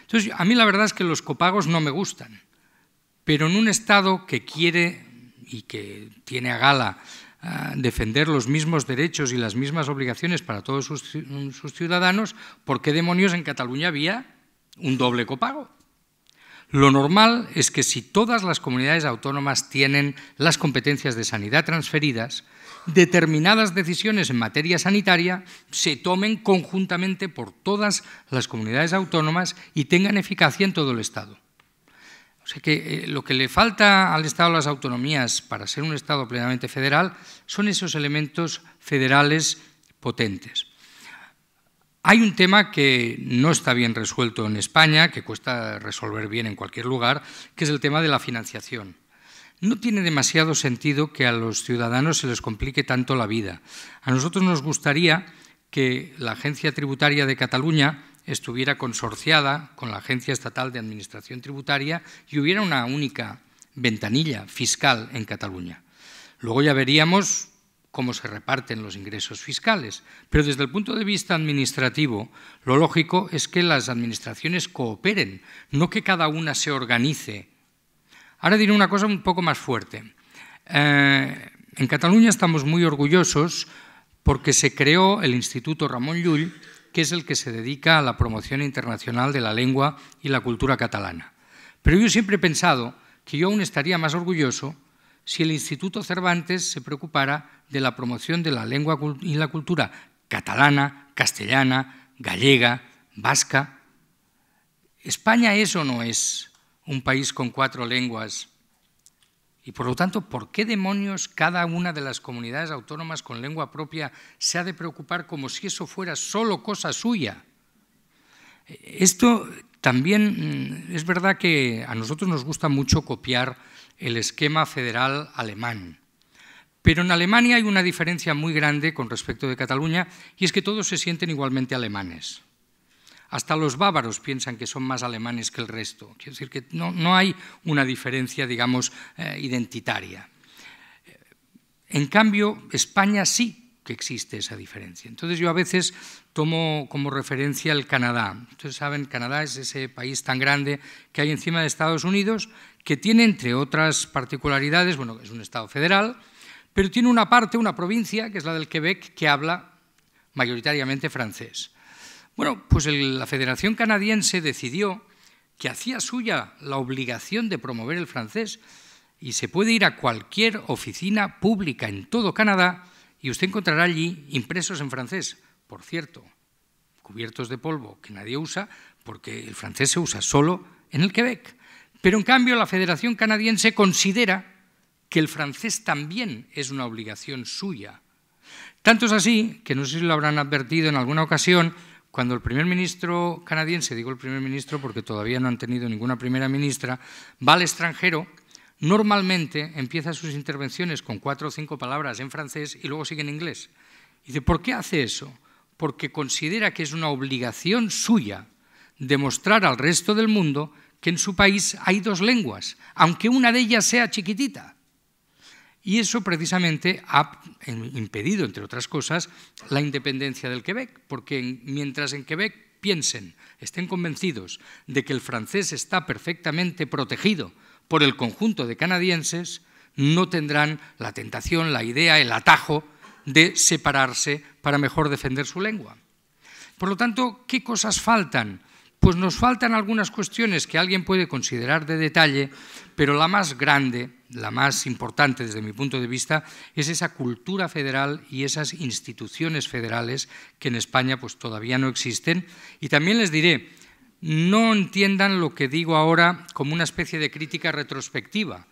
Entonces, a mí la verdad es que los copagos no me gustan, pero en un Estado que quiere y que tiene a gala defender los mismos derechos y las mismas obligaciones para todos sus ciudadanos, ¿por qué demonios en Cataluña había un doble copago? Lo normal es que si todas las comunidades autónomas tienen las competencias de sanidad transferidas, determinadas decisiones en materia sanitaria se tomen conjuntamente por todas las comunidades autónomas y tengan eficacia en todo el Estado sea que eh, lo que le falta al Estado de las autonomías para ser un Estado plenamente federal son esos elementos federales potentes. Hay un tema que no está bien resuelto en España, que cuesta resolver bien en cualquier lugar, que es el tema de la financiación. No tiene demasiado sentido que a los ciudadanos se les complique tanto la vida. A nosotros nos gustaría que la Agencia Tributaria de Cataluña estuviera consorciada con la Agencia Estatal de Administración Tributaria y hubiera una única ventanilla fiscal en Cataluña. Luego ya veríamos cómo se reparten los ingresos fiscales. Pero desde el punto de vista administrativo, lo lógico es que las administraciones cooperen, no que cada una se organice. Ahora diré una cosa un poco más fuerte. Eh, en Cataluña estamos muy orgullosos porque se creó el Instituto Ramón Llull que es el que se dedica a la promoción internacional de la lengua y la cultura catalana. Pero yo siempre he pensado que yo aún estaría más orgulloso si el Instituto Cervantes se preocupara de la promoción de la lengua y la cultura catalana, castellana, gallega, vasca. España eso no es un país con cuatro lenguas y por lo tanto, ¿por qué demonios cada una de las comunidades autónomas con lengua propia se ha de preocupar como si eso fuera solo cosa suya? Eh, esto también mm, es verdad que a nosotros nos gusta mucho copiar el esquema federal alemán. Pero en Alemania hay una diferencia muy grande con respecto de Cataluña y es que todos se sienten igualmente alemanes. Hasta los bávaros piensan que son más alemanes que el resto. Quiero decir que no, hay una diferencia, digamos, eh, identitaria. Eh, en cambio, España sí que existe esa diferencia. Entonces yo a veces tomo como referencia el Canadá. Ustedes saben, Canadá es ese país tan grande que hay encima de Estados Unidos, que tiene, entre otras particularidades, bueno, es un Estado federal, pero tiene una parte, una provincia, que es la del Quebec, que habla mayoritariamente francés. Bueno, pues la Federación Canadiense decidió que hacía suya la obligación de promover el francés y se puede ir a cualquier oficina pública en todo Canadá y usted encontrará allí impresos en francés, por cierto, cubiertos de polvo que nadie usa porque el francés se usa solo en el Quebec. Pero en cambio la Federación Canadiense considera que el francés también es una obligación suya. Tanto es así que no sé si lo habrán advertido en alguna ocasión, cuando el primer ministro canadiense, digo el primer ministro porque todavía no han tenido ninguna primera ministra, va al extranjero, normalmente empieza sus intervenciones con cuatro o cinco palabras en francés y luego sigue en inglés. Y dice, ¿por qué hace eso? Porque considera que es una obligación suya demostrar al resto del mundo que en su país hay dos lenguas, aunque una de ellas sea chiquitita. Y eso precisamente ha impedido, entre otras cosas, la independencia del Quebec, porque mientras en Quebec piensen, estén convencidos de que el francés está perfectamente protegido por el conjunto de canadienses, no tendrán la tentación, la idea, el atajo de separarse para mejor defender su lengua. Por lo tanto, ¿qué cosas faltan pues nos faltan algunas cuestiones que alguien puede considerar de detalle, pero la más grande, la más importante desde mi punto de vista, es esa cultura federal y esas instituciones federales que en España pues, todavía no existen. Y también les diré, no entiendan lo que digo ahora como una especie de crítica retrospectiva.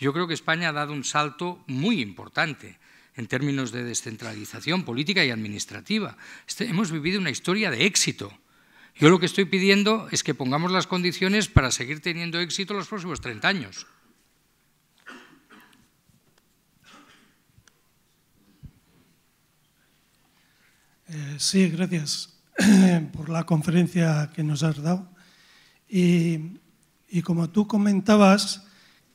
Yo creo que España ha dado un salto muy importante en términos de descentralización política y administrativa. Este, hemos vivido una historia de éxito yo lo que estoy pidiendo es que pongamos las condiciones para seguir teniendo éxito los próximos 30 años. Eh, sí, gracias (clears throat) por la conferencia que nos has dado. y como tú comentabas,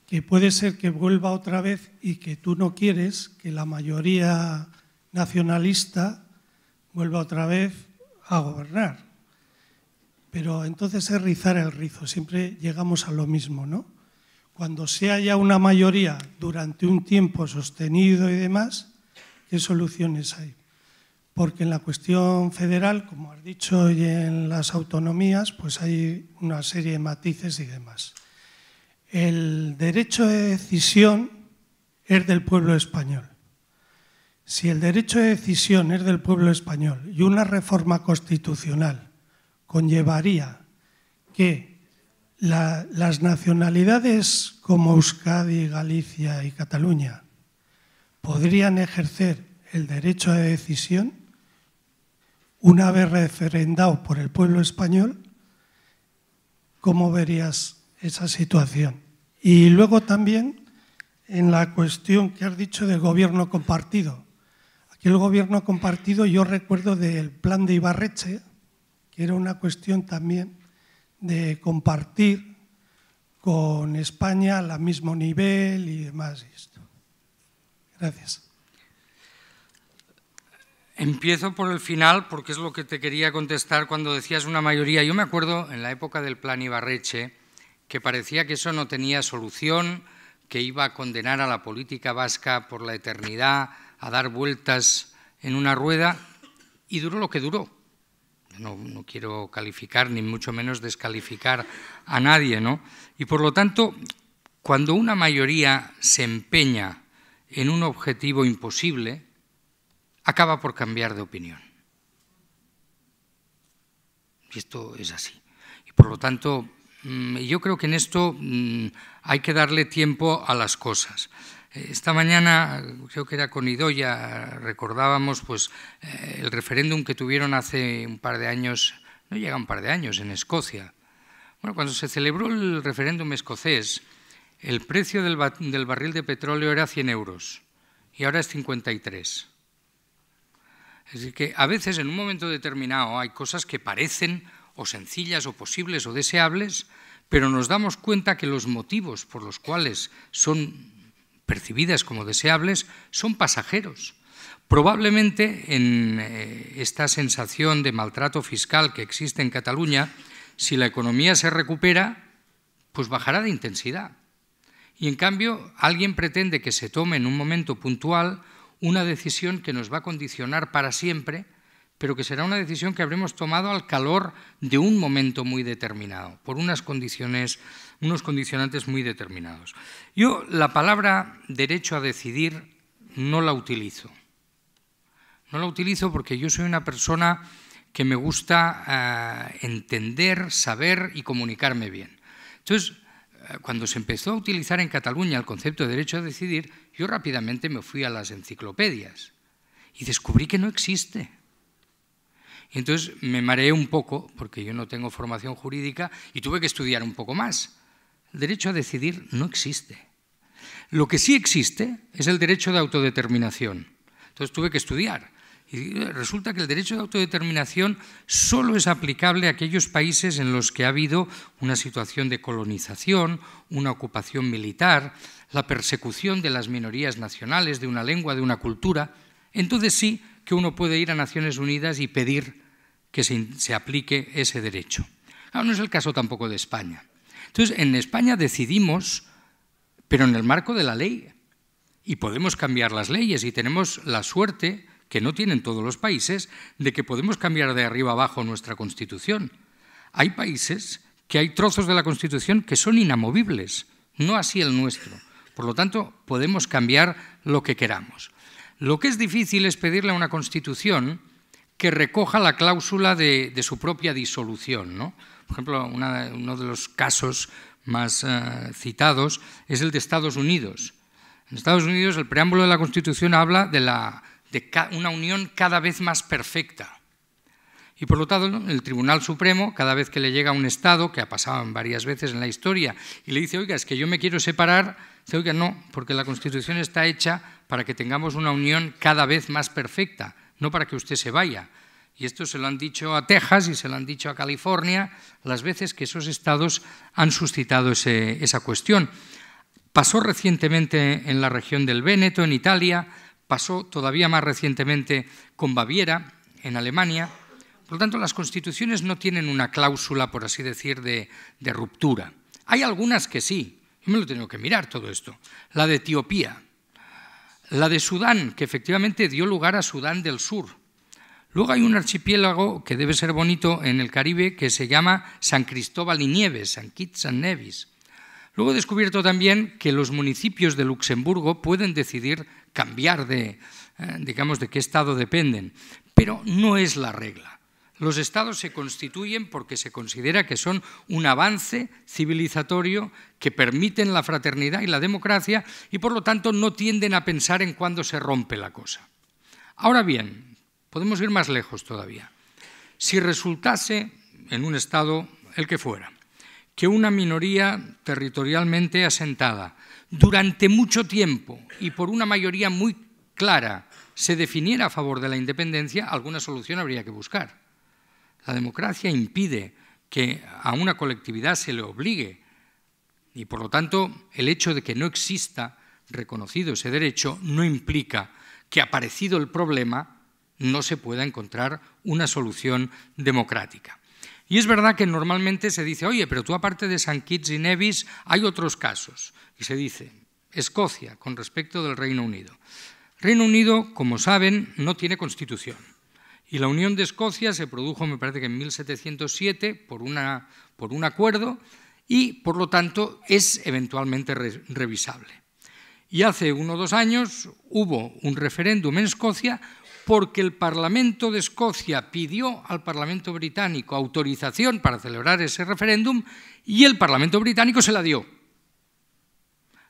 que puede ser que vuelva otra vez y que tú no quieres que la mayoría nacionalista vuelva otra vez a gobernar pero entonces es rizar el rizo, siempre llegamos a lo mismo, ¿no? Cuando se haya una mayoría durante un tiempo sostenido y demás, ¿qué soluciones hay? Porque en la cuestión federal, como has dicho, y en las autonomías, pues hay una serie de matices y demás. El derecho de decisión es del pueblo español. Si el derecho de decisión es del pueblo español y una reforma constitucional conllevaría que las nacionalidades como Euskadi, Galicia y Cataluña podrían ejercer el derecho de decisión una vez referendado por el pueblo español, ¿cómo verías esa situación? Y luego también en la cuestión que has dicho del gobierno compartido. Aquí el gobierno compartido yo recuerdo del plan de Ibarreche, era una cuestión también de compartir con España al mismo nivel y demás. Esto. Gracias. Empiezo por el final porque es lo que te quería contestar cuando decías una mayoría. Yo me acuerdo en la época del plan Ibarreche que parecía que eso no tenía solución, que iba a condenar a la política vasca por la eternidad, a dar vueltas en una rueda, y duró lo que duró no, quiero calificar ni mucho menos descalificar a nadie, ¿no? Y por lo tanto, cuando una mayoría se empeña en un objetivo imposible, acaba por cambiar de opinión. Y esto es así. Y por lo tanto, mm, yo creo que en esto mm, hay que darle tiempo a las cosas. Esta mañana, creo que era con Idoya, recordábamos pues, eh, el referéndum que tuvieron hace un par de años, no llega un par de años, en Escocia. Bueno, cuando se celebró el referéndum escocés, el precio del, del barril de petróleo era 100 euros y ahora es 53. Es decir, que a veces en un momento determinado hay cosas que parecen o sencillas o posibles o deseables, pero nos damos cuenta que los motivos por los cuales son percibidas como deseables, son pasajeros. Probablemente en eh, esta sensación de maltrato fiscal que existe en Cataluña, si la economía se recupera, pues bajará de intensidad. Y en cambio, alguien pretende que se tome en un momento puntual una decisión que nos va a condicionar para siempre pero que será una decisión que habremos tomado al calor de un momento muy determinado, por unas condiciones, unos condicionantes muy determinados. Yo la palabra derecho a decidir no la utilizo. No la utilizo porque yo soy una persona que me gusta eh, entender, saber y comunicarme bien. Entonces, eh, cuando se empezó a utilizar en Cataluña el concepto de derecho a decidir, yo rápidamente me fui a las enciclopedias y descubrí que no existe. Entonces me mareé un poco, porque yo no tengo formación jurídica, y tuve que estudiar un poco más. El derecho a decidir no existe. Lo que sí existe es el derecho de autodeterminación. Entonces tuve que estudiar. Y resulta que el derecho de autodeterminación solo es aplicable a aquellos países en los que ha habido una situación de colonización, una ocupación militar, la persecución de las minorías nacionales, de una lengua, de una cultura. Entonces sí, que uno puede ir a Naciones Unidas y pedir que se, aplique ese derecho. Ahora, no es el caso tampoco de España. Entonces, en España decidimos, pero en el marco de la ley, y podemos cambiar las leyes, y tenemos la suerte, que no tienen todos los países, de que podemos cambiar de arriba abajo nuestra Constitución. Hay países que hay trozos de la Constitución que son inamovibles, no así el nuestro. Por lo tanto, podemos cambiar lo que queramos. Lo que es difícil es pedirle a una Constitución que recoja la cláusula de, su propia disolución. ¿no? Por ejemplo, uno de los casos más eh, citados es el de Estados Unidos. En Estados Unidos el preámbulo de la Constitución habla de, la, de una unión cada vez más perfecta. Y por lo tanto, el Tribunal Supremo, cada vez que le llega a un Estado, que ha pasado varias veces en la historia, y le dice, oiga, es que yo me quiero separar, dice, oiga, no, porque la Constitución está hecha para que tengamos una unión cada vez más perfecta, no para que usted se vaya. Y esto se lo han dicho a Texas y se lo han dicho a California las veces que esos estados han suscitado esa cuestión. Pasó recientemente en la región del Véneto, en Italia, pasó todavía más recientemente con Baviera, en Alemania, por lo tanto, las constituciones no tienen una cláusula, por así decir, de, ruptura. Hay algunas que sí, yo me lo tengo que mirar todo esto. La de Etiopía, la de Sudán, que efectivamente dio lugar a Sudán del Sur. Luego hay un archipiélago que debe ser bonito en el Caribe que se llama San Cristóbal y Nieves, San Kitts and Nevis. Luego he descubierto también que los municipios de Luxemburgo pueden decidir cambiar de, eh, digamos, de qué estado dependen, pero no es la regla. Los estados se constituyen porque se considera que son un avance civilizatorio que permiten la fraternidad y la democracia y por lo tanto no tienden a pensar en cuándo se rompe la cosa. Ahora bien, podemos ir más lejos todavía. Si resultase en un estado, el que fuera, que una minoría territorialmente asentada durante mucho tiempo y por una mayoría muy clara se definiera a favor de la independencia, alguna solución habría que buscar. La democracia impide que a una colectividad se le obligue y por lo tanto el hecho de que no exista reconocido ese derecho no implica que aparecido el problema no se pueda encontrar una solución democrática. Y es verdad que normalmente se dice, oye, pero tú aparte de San Kitts y Nevis hay otros casos. Y se dice, Escocia con respecto del Reino Unido. Reino Unido, como saben, no tiene constitución. Y la Unión de Escocia se produjo, me parece que en 1707, por, una, por un acuerdo y, por lo tanto, es eventualmente revisable. Y hace uno o dos años hubo un referéndum en Escocia porque el Parlamento de Escocia pidió al Parlamento británico autorización para celebrar ese referéndum y el Parlamento británico se la dio.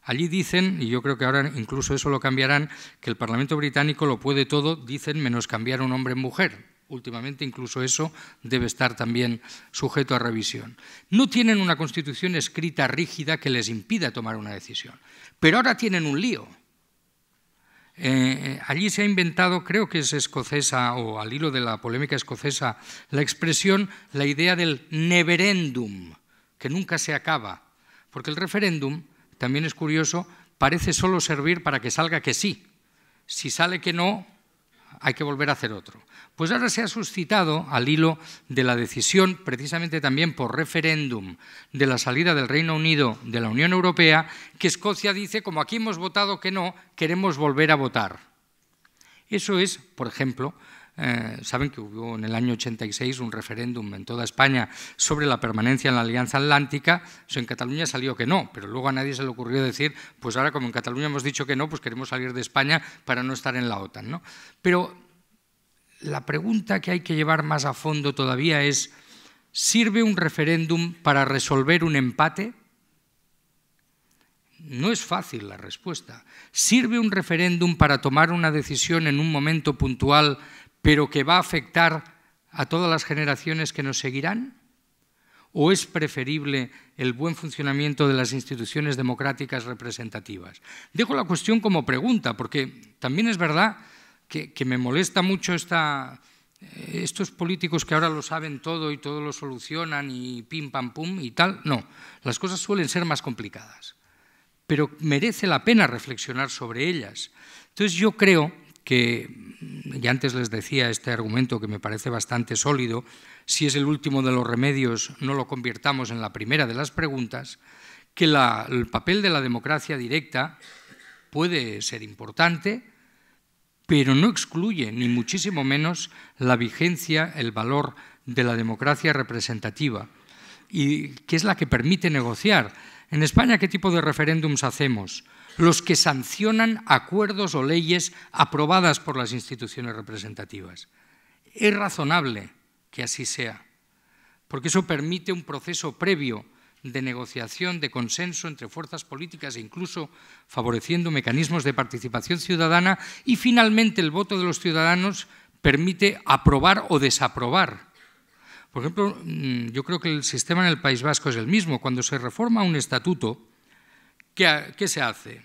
Allí dicen, y yo creo que ahora incluso eso lo cambiarán, que el Parlamento británico lo puede todo, dicen, menos cambiar un hombre en mujer. Últimamente incluso eso debe estar también sujeto a revisión. No tienen una constitución escrita rígida que les impida tomar una decisión, pero ahora tienen un lío. Eh, allí se ha inventado, creo que es escocesa o al hilo de la polémica escocesa, la expresión, la idea del neverendum, que nunca se acaba, porque el referéndum también es curioso, parece solo servir para que salga que sí. Si sale que no, hay que volver a hacer otro. Pues ahora se ha suscitado, al hilo de la decisión, precisamente también por referéndum, de la salida del Reino Unido de la Unión Europea, que Escocia dice, como aquí hemos votado que no, queremos volver a votar. Eso es, por ejemplo, eh, saben que hubo en el año 86 un referéndum en toda España sobre la permanencia en la Alianza Atlántica. en Cataluña salió que no, pero luego a nadie se le ocurrió decir, pues ahora como en Cataluña hemos dicho que no, pues queremos salir de España para no estar en la OTAN. Pero la pregunta que hay que llevar más a fondo todavía es, ¿sirve un referéndum para resolver un empate? No es fácil la respuesta. ¿Sirve un referéndum para tomar una decisión en un momento puntual, pero que va a afectar a todas las generaciones que nos seguirán? ¿O es preferible el buen funcionamiento de las instituciones democráticas representativas? Dejo la cuestión como pregunta, porque también es verdad que, me molesta mucho esta, eh, estos políticos que ahora lo saben todo y todo lo solucionan y pim, pam, pum y tal. No, las cosas suelen ser más complicadas, pero merece la pena reflexionar sobre ellas. Entonces yo creo que, mm, ya antes les decía este argumento que me parece bastante sólido, si es el último de los remedios no lo convirtamos en la primera de las preguntas, que el papel de la democracia directa puede ser importante, pero no excluye ni muchísimo menos la vigencia, el valor de la democracia representativa, y que es la que permite negociar. En España, ¿qué tipo de referéndums hacemos? los que sancionan acuerdos o leyes aprobadas por las instituciones representativas. Es razonable que así sea, porque eso permite un proceso previo de negociación, de consenso entre fuerzas políticas e incluso favoreciendo mecanismos de participación ciudadana y finalmente el voto de los ciudadanos permite aprobar o desaprobar. Por ejemplo, mm, yo creo que el sistema en el País Vasco es el mismo. Cuando se reforma un estatuto, ¿Qué, se hace?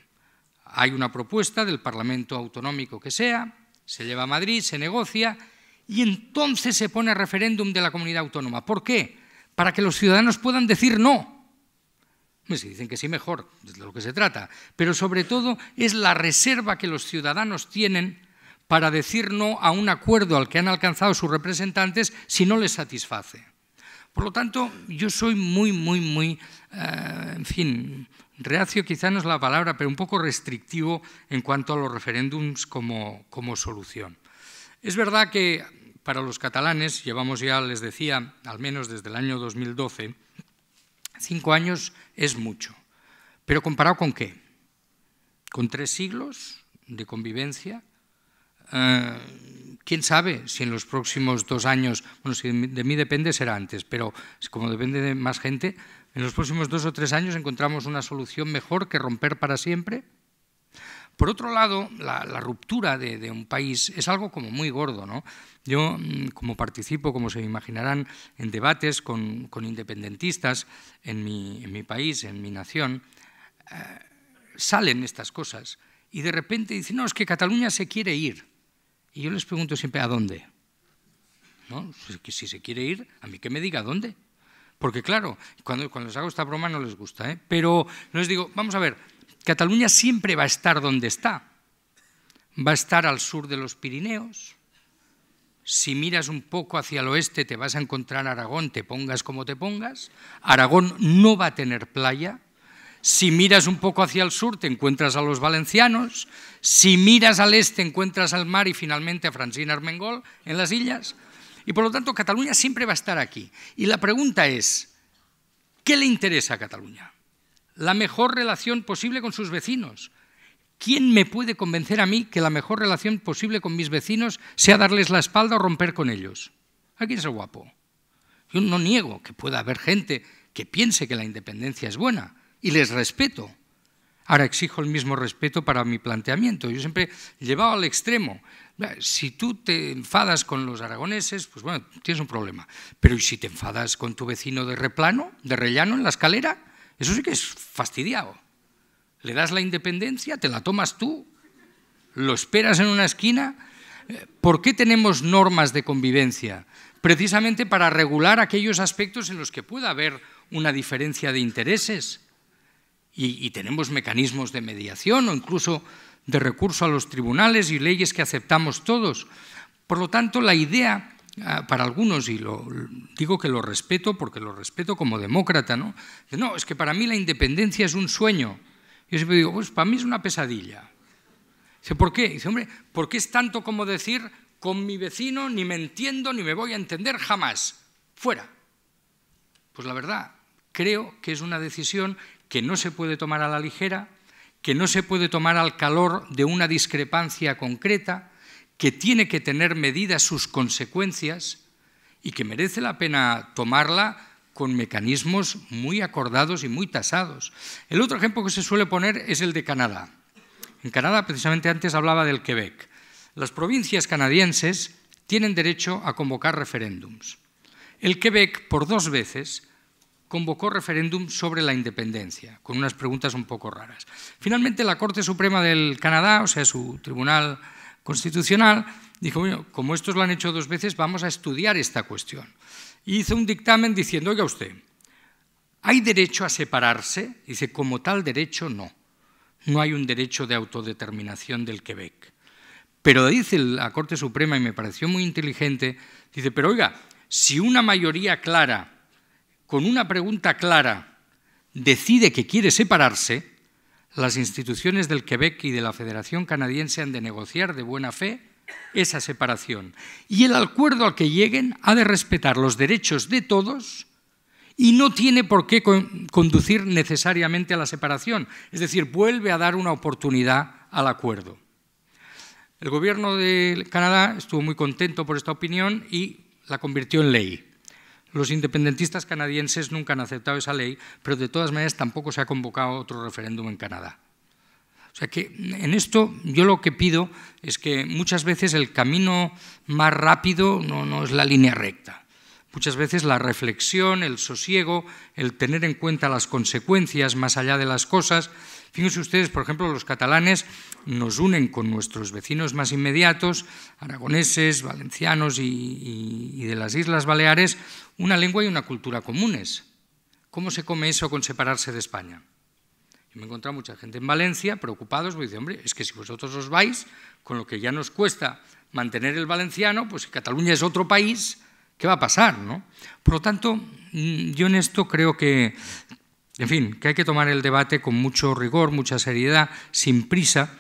Hay una propuesta del Parlamento autonómico que sea, se lleva a Madrid, se negocia y entonces se pone referéndum de la comunidad autónoma. ¿Por qué? Para que los ciudadanos puedan decir no. si dicen que sí, mejor, es de lo que se trata. Pero sobre todo es la reserva que los ciudadanos tienen para decir no a un acuerdo al que han alcanzado sus representantes si no les satisface. Por lo tanto, yo soy muy, muy, muy, eh, en fin, reacio quizá no es la palabra, pero un poco restrictivo en cuanto a los referéndums como, solución. Es verdad que para los catalanes, llevamos ya, les decía, al menos desde el año 2012, cinco años es mucho. Pero comparado con qué? Con tres siglos de convivencia. Eh, ¿Quién sabe si en los próximos dos años, bueno, si de mí depende será antes, pero como depende de más gente, ¿En los próximos dos o tres años encontramos una solución mejor que romper para siempre? Por otro lado, la, ruptura de, un país es algo como muy gordo. ¿no? Yo, mm, como participo, como se imaginarán, en debates con, independentistas en mi, país, en mi nación, eh, salen estas cosas y de repente dicen, no, es que Cataluña se quiere ir. Y yo les pregunto siempre, ¿a dónde? ¿No? Si, se quiere ir, a mí que me diga dónde. Porque claro, cuando, cuando les hago esta broma no les gusta, ¿eh? pero les digo, vamos a ver, Cataluña siempre va a estar donde está. Va a estar al sur de los Pirineos. Si miras un poco hacia el oeste te vas a encontrar Aragón, te pongas como te pongas. Aragón no va a tener playa. Si miras un poco hacia el sur te encuentras a los valencianos. Si miras al este encuentras al mar y finalmente a Francina Armengol en las islas. Y por lo tanto, Cataluña siempre va a estar aquí. Y la pregunta es, ¿qué le interesa a Cataluña? La mejor relación posible con sus vecinos. ¿Quién me puede convencer a mí que la mejor relación posible con mis vecinos sea darles la espalda o romper con ellos? Aquí es el guapo. Yo no niego que pueda haber gente que piense que la independencia es buena y les respeto. Ahora exijo el mismo respeto para mi planteamiento. Yo siempre he llevado al extremo si tú te enfadas con los aragoneses, pues bueno, tienes un problema. Pero si te enfadas con tu vecino de replano, de rellano, en la escalera? Eso sí que es fastidiado. Le das la independencia, te la tomas tú, lo esperas en una esquina. Eh, ¿Por qué tenemos normas de convivencia? Precisamente para regular aquellos aspectos en los que pueda haber una diferencia de intereses. y tenemos mecanismos de mediación o incluso de recurso a los tribunales y leyes que aceptamos todos. Por lo tanto, la idea ah, para algunos, y lo, digo que lo respeto porque lo respeto como demócrata, ¿no? No, es que para mí la independencia es un sueño. Yo siempre digo, pues para mí es una pesadilla. Dice, ¿por qué? Dice, hombre, porque es tanto como decir, con mi vecino ni me entiendo ni me voy a entender jamás. Fuera. Pues la verdad, creo que es una decisión que no se puede tomar a la ligera, que no se puede tomar al calor de una discrepancia concreta, que tiene que tener medidas sus consecuencias y que merece la pena tomarla con mecanismos muy acordados y muy tasados. El otro ejemplo que se suele poner es el de Canadá. En Canadá, precisamente antes hablaba del Quebec. Las provincias canadienses tienen derecho a convocar referéndums. El Quebec, por dos veces, convocó referéndum sobre la independencia, con unas preguntas un poco raras. Finalmente, la Corte Suprema del Canadá, o sea, su Tribunal Constitucional, dijo, bueno, como estos lo han hecho dos veces, vamos a estudiar esta cuestión. Y hizo un dictamen diciendo, oiga usted, ¿hay derecho a separarse? Dice, como tal derecho, no. No hay un derecho de autodeterminación del Quebec. Pero dice la Corte Suprema, y me pareció muy inteligente, dice, pero oiga, si una mayoría clara con una pregunta clara decide que quiere separarse, las instituciones del Quebec y de la Federación Canadiense han de negociar de buena fe esa separación. Y el acuerdo al que lleguen ha de respetar los derechos de todos y no tiene por qué conducir necesariamente a la separación. Es decir, vuelve a dar una oportunidad al acuerdo. El gobierno de Canadá estuvo muy contento por esta opinión y la convirtió en ley. Los independentistas canadienses nunca han aceptado esa ley, pero de todas maneras tampoco se ha convocado otro referéndum en Canadá. O sea que en esto yo lo que pido es que muchas veces el camino más rápido no, no es la línea recta. Muchas veces la reflexión, el sosiego, el tener en cuenta las consecuencias más allá de las cosas. Fíjense ustedes, por ejemplo, los catalanes nos unen con nuestros vecinos más inmediatos, aragoneses, valencianos y, de las Islas Baleares, una lengua y una cultura comunes. ¿Cómo se come eso con separarse de España? Yo me he encontrado mucha gente en Valencia preocupados, porque dice, hombre, es que si vosotros os vais, con lo que ya nos cuesta mantener el valenciano, pues Cataluña es otro país, ¿Qué va a pasar? ¿no? Por lo tanto, mm, yo en esto creo que, en fin, que hay que tomar el debate con mucho rigor, mucha seriedad, sin prisa,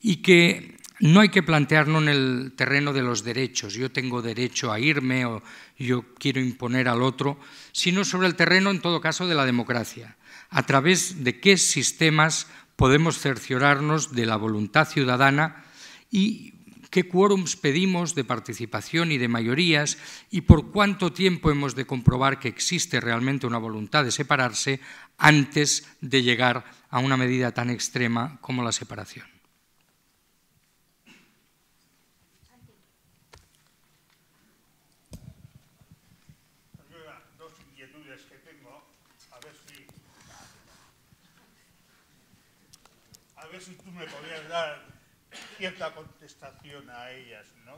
y que no hay que plantearlo en el terreno de los derechos, yo tengo derecho a irme o yo quiero imponer al otro, sino sobre el terreno, en todo caso, de la democracia, a través de qué sistemas podemos cerciorarnos de la voluntad ciudadana y qué quórums pedimos de participación y de mayorías y por cuánto tiempo hemos de comprobar que existe realmente una voluntad de separarse antes de llegar a una medida tan extrema como la separación. A ver si tú me podías dar cierta contestación a ellas, ¿no?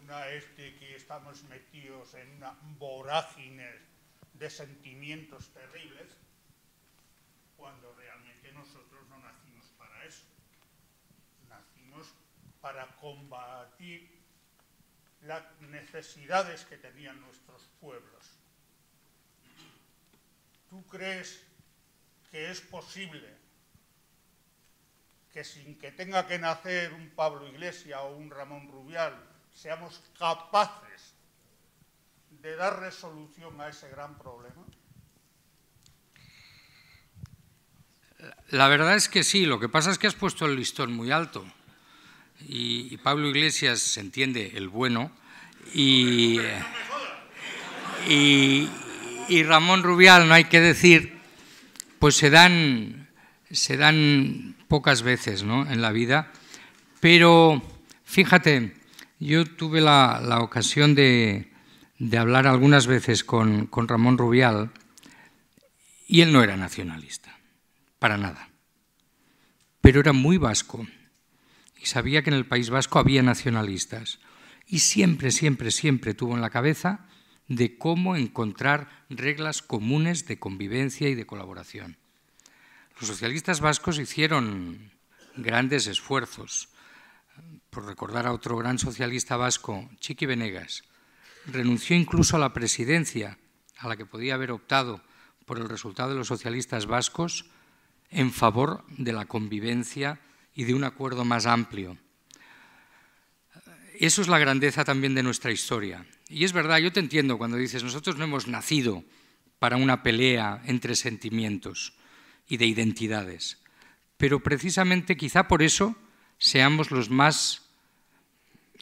Una es que estamos metidos en una vorágine de sentimientos terribles, cuando realmente nosotros no nacimos para eso. Nacimos para combatir las necesidades que tenían nuestros pueblos. ¿Tú crees que es posible que sin que tenga que nacer un Pablo Iglesias o un Ramón Rubial, seamos capaces de dar resolución a ese gran problema? La verdad es que sí, lo que pasa es que has puesto el listón muy alto. Y, Pablo Iglesias se entiende el bueno. Y, y, y, Ramón Rubial, no hay que decir, pues se dan, se dan pocas veces ¿no? en la vida, pero fíjate, yo tuve la, ocasión de, hablar algunas veces con Ramón Rubial y él no era nacionalista, para nada, pero era muy vasco y sabía que en el País Vasco había nacionalistas y siempre, siempre, siempre tuvo en la cabeza de cómo encontrar reglas comunes de convivencia y de colaboración. Los socialistas vascos hicieron grandes esfuerzos. Por recordar a otro gran socialista vasco, Chiqui Venegas, renunció incluso a la presidencia a la que podía haber optado por el resultado de los socialistas vascos en favor de la convivencia y de un acuerdo más amplio. Eso es la grandeza también de nuestra historia. Y es verdad, yo te entiendo cuando dices, nosotros no hemos nacido para una pelea entre sentimientos y de identidades. Pero precisamente quizá por eso seamos los más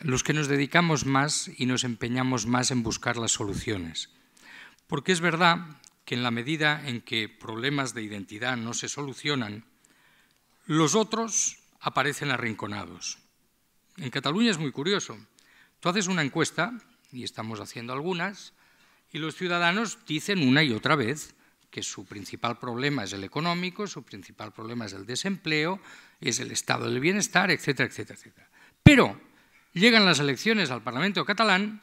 los que nos dedicamos más y nos empeñamos más en buscar las soluciones. Porque es verdad que en la medida en que problemas de identidad no se solucionan, los otros aparecen arrinconados. En Cataluña es muy curioso. Tú haces una encuesta, y estamos haciendo algunas, y los ciudadanos dicen una y otra vez que su principal problema es el económico, su principal problema es el desempleo, es el estado del bienestar, etcétera, etcétera, etcétera. Pero llegan las elecciones al Parlamento catalán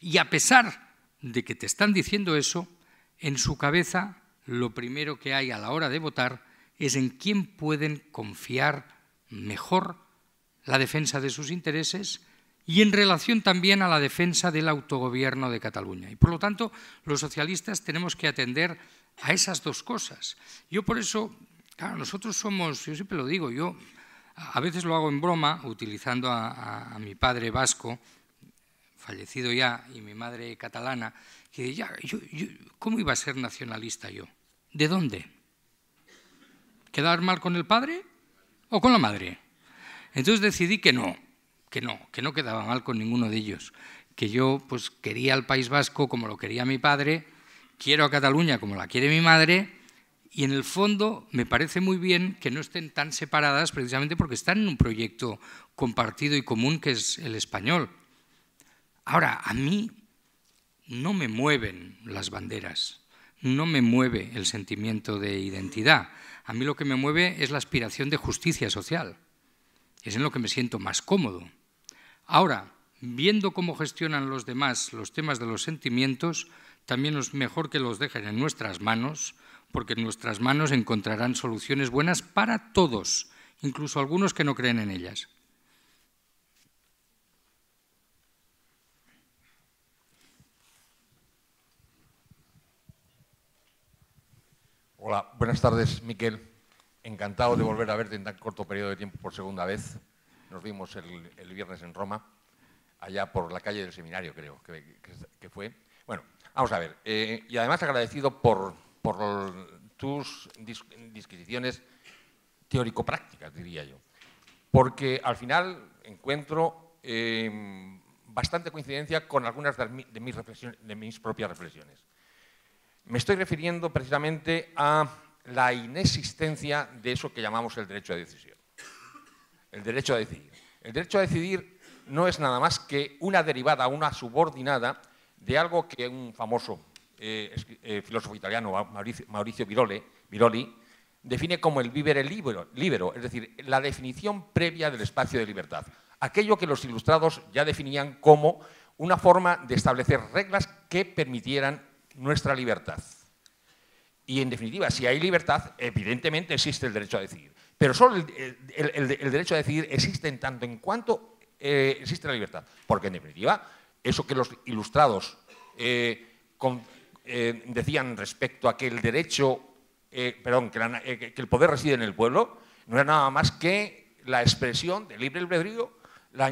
y a pesar de que te están diciendo eso, en su cabeza lo primero que hay a la hora de votar es en quién pueden confiar mejor la defensa de sus intereses y en relación también a la defensa del autogobierno de Cataluña. Y por lo tanto, los socialistas tenemos que atender a esas dos cosas. Yo por eso, claro, nosotros somos, yo siempre lo digo, yo a veces lo hago en broma, utilizando a, mi padre vasco, fallecido ya, y mi madre catalana, que ya, ¿cómo iba a ser nacionalista yo? ¿De dónde? ¿Quedar mal con el padre o con la madre? Entonces decidí que no, que no, que no quedaba mal con ninguno de ellos, que yo pues quería al País Vasco como lo quería mi padre, quiero a Cataluña como la quiere mi madre, y en el fondo me parece muy bien que no estén tan separadas precisamente porque están en un proyecto compartido y común que es el español. Ahora, a mí no me mueven las banderas, no me mueve el sentimiento de identidad. A mí lo que me mueve es la aspiración de justicia social. Es en lo que me siento más cómodo. Ahora, viendo cómo gestionan los demás los temas de los sentimientos, también es mejor que los dejen en nuestras manos, porque en nuestras manos encontrarán soluciones buenas para todos, incluso algunos que no creen en ellas. Hola, buenas tardes, Miquel. Encantado de volver a verte en tan corto periodo de tiempo por segunda vez. Nos vimos el, viernes en Roma, allá por la calle del seminario, creo que fue. Bueno, vamos a ver. Eh, y además agradecido por, tus disquisiciones teórico-prácticas, diría yo. Porque al final encuentro eh, bastante coincidencia con algunas de mis, reflexiones, de mis propias reflexiones. Me estoy refiriendo precisamente a la inexistencia de eso que llamamos el derecho a decisión. El derecho a decidir. El derecho a decidir no es nada más que una derivada, una subordinada de algo que un famoso eh, eh, filósofo italiano, Mauricio, Viroli, define como el vivere libero, es decir, la definición previa del espacio de libertad. Aquello que los ilustrados ya definían como una forma de establecer reglas que permitieran nuestra libertad. Y en definitiva, si hay libertad, evidentemente existe el derecho a decidir. Pero solo el, derecho a decidir existe en tanto en cuanto eh, existe la libertad. Porque en definitiva, eso que los ilustrados eh, eh, decían respecto a que el derecho, eh, perdón, que, el poder reside en el pueblo, no era nada más que la expresión del libre albedrío, la,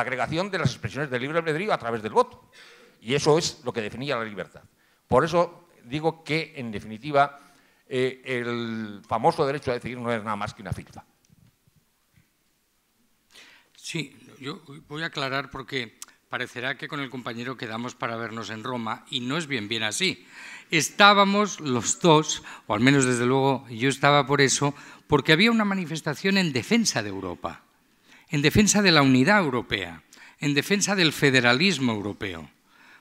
agregación de las expresiones del libre albedrío a través del voto. Y eso es lo que definía la libertad. Por eso digo que, en definitiva, el famoso derecho a decidir no es nada más que una filfa. Sí, yo voy a aclarar porque parecerá que con el compañero quedamos para vernos en Roma y no es bien bien así. Estábamos los dos, o al menos desde luego yo estaba por eso, porque había una manifestación en defensa de Europa, en defensa de la unidad europea, en defensa del federalismo europeo.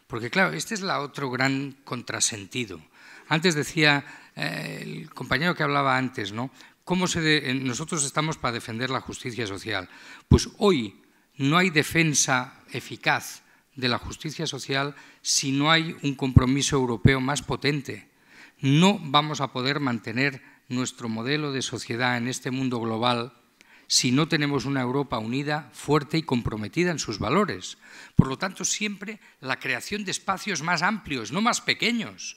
Porque claro, este es la otro gran contrasentido. Antes decía eh, el compañero que hablaba antes, ¿no? ¿Cómo se eh, nosotros estamos para defender la justicia social? Pues hoy no hay defensa eficaz de la justicia social si no hay un compromiso europeo más potente. No vamos a poder mantener nuestro modelo de sociedad en este mundo global si no tenemos una Europa unida, fuerte y comprometida en sus valores. Por lo tanto, siempre la creación de espacios más amplios, no más pequeños.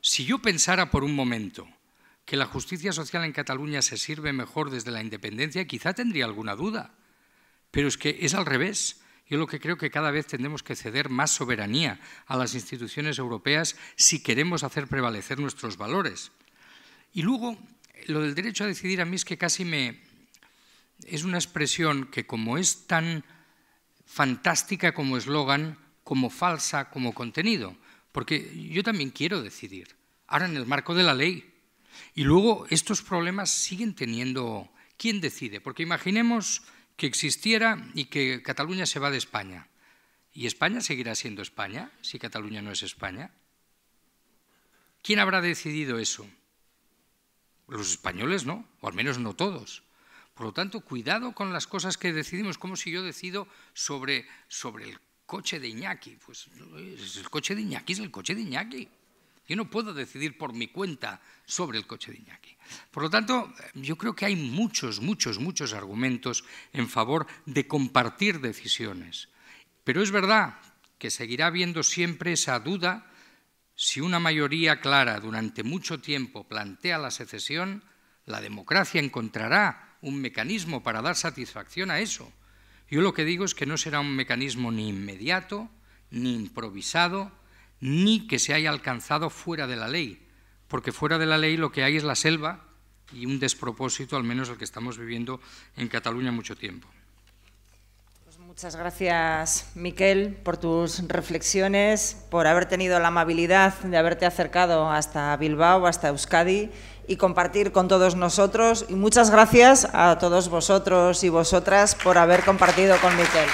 Si yo pensara por un momento que la justicia social en Cataluña se sirve mejor desde la independencia, quizá tendría alguna duda. Pero es que es al revés. Yo lo que creo que cada vez tendremos que ceder más soberanía a las instituciones europeas si queremos hacer prevalecer nuestros valores. Y luego, lo del derecho a decidir a mí es que casi me... Es una expresión que como es tan fantástica como eslogan, como falsa, como contenido, porque yo también quiero decidir, ahora en el marco de la ley. Y luego estos problemas siguen teniendo... ¿Quién decide? Porque imaginemos que existiera y que Cataluña se va de España. ¿Y España seguirá siendo España si Cataluña no es España? ¿Quién habrá decidido eso? Los españoles no, o al menos no todos. Por lo tanto, cuidado con las cosas que decidimos, como si yo decido sobre, sobre el coche de Iñaki. Pues el coche de Iñaki es el coche de Iñaki. Yo no puedo decidir por mi cuenta sobre el coche de Iñaki. Por lo tanto, yo creo que hay muchos, muchos, muchos argumentos en favor de compartir decisiones. Pero es verdad que seguirá habiendo siempre esa duda si una mayoría clara durante mucho tiempo plantea la secesión, la democracia encontrará un mecanismo para dar satisfacción a eso. Yo lo que digo es que no será un mecanismo ni inmediato, ni improvisado, ni que se haya alcanzado fuera de la ley, porque fuera de la ley lo que hay es la selva y un despropósito, al menos el que estamos viviendo en Cataluña mucho tiempo. Pues muchas gracias, Miquel, por tus reflexiones, por haber tenido la amabilidad de haberte acercado hasta Bilbao, hasta Euskadi y compartir con todos nosotros. Y muchas gracias a todos vosotros y vosotras por haber compartido con Miquel.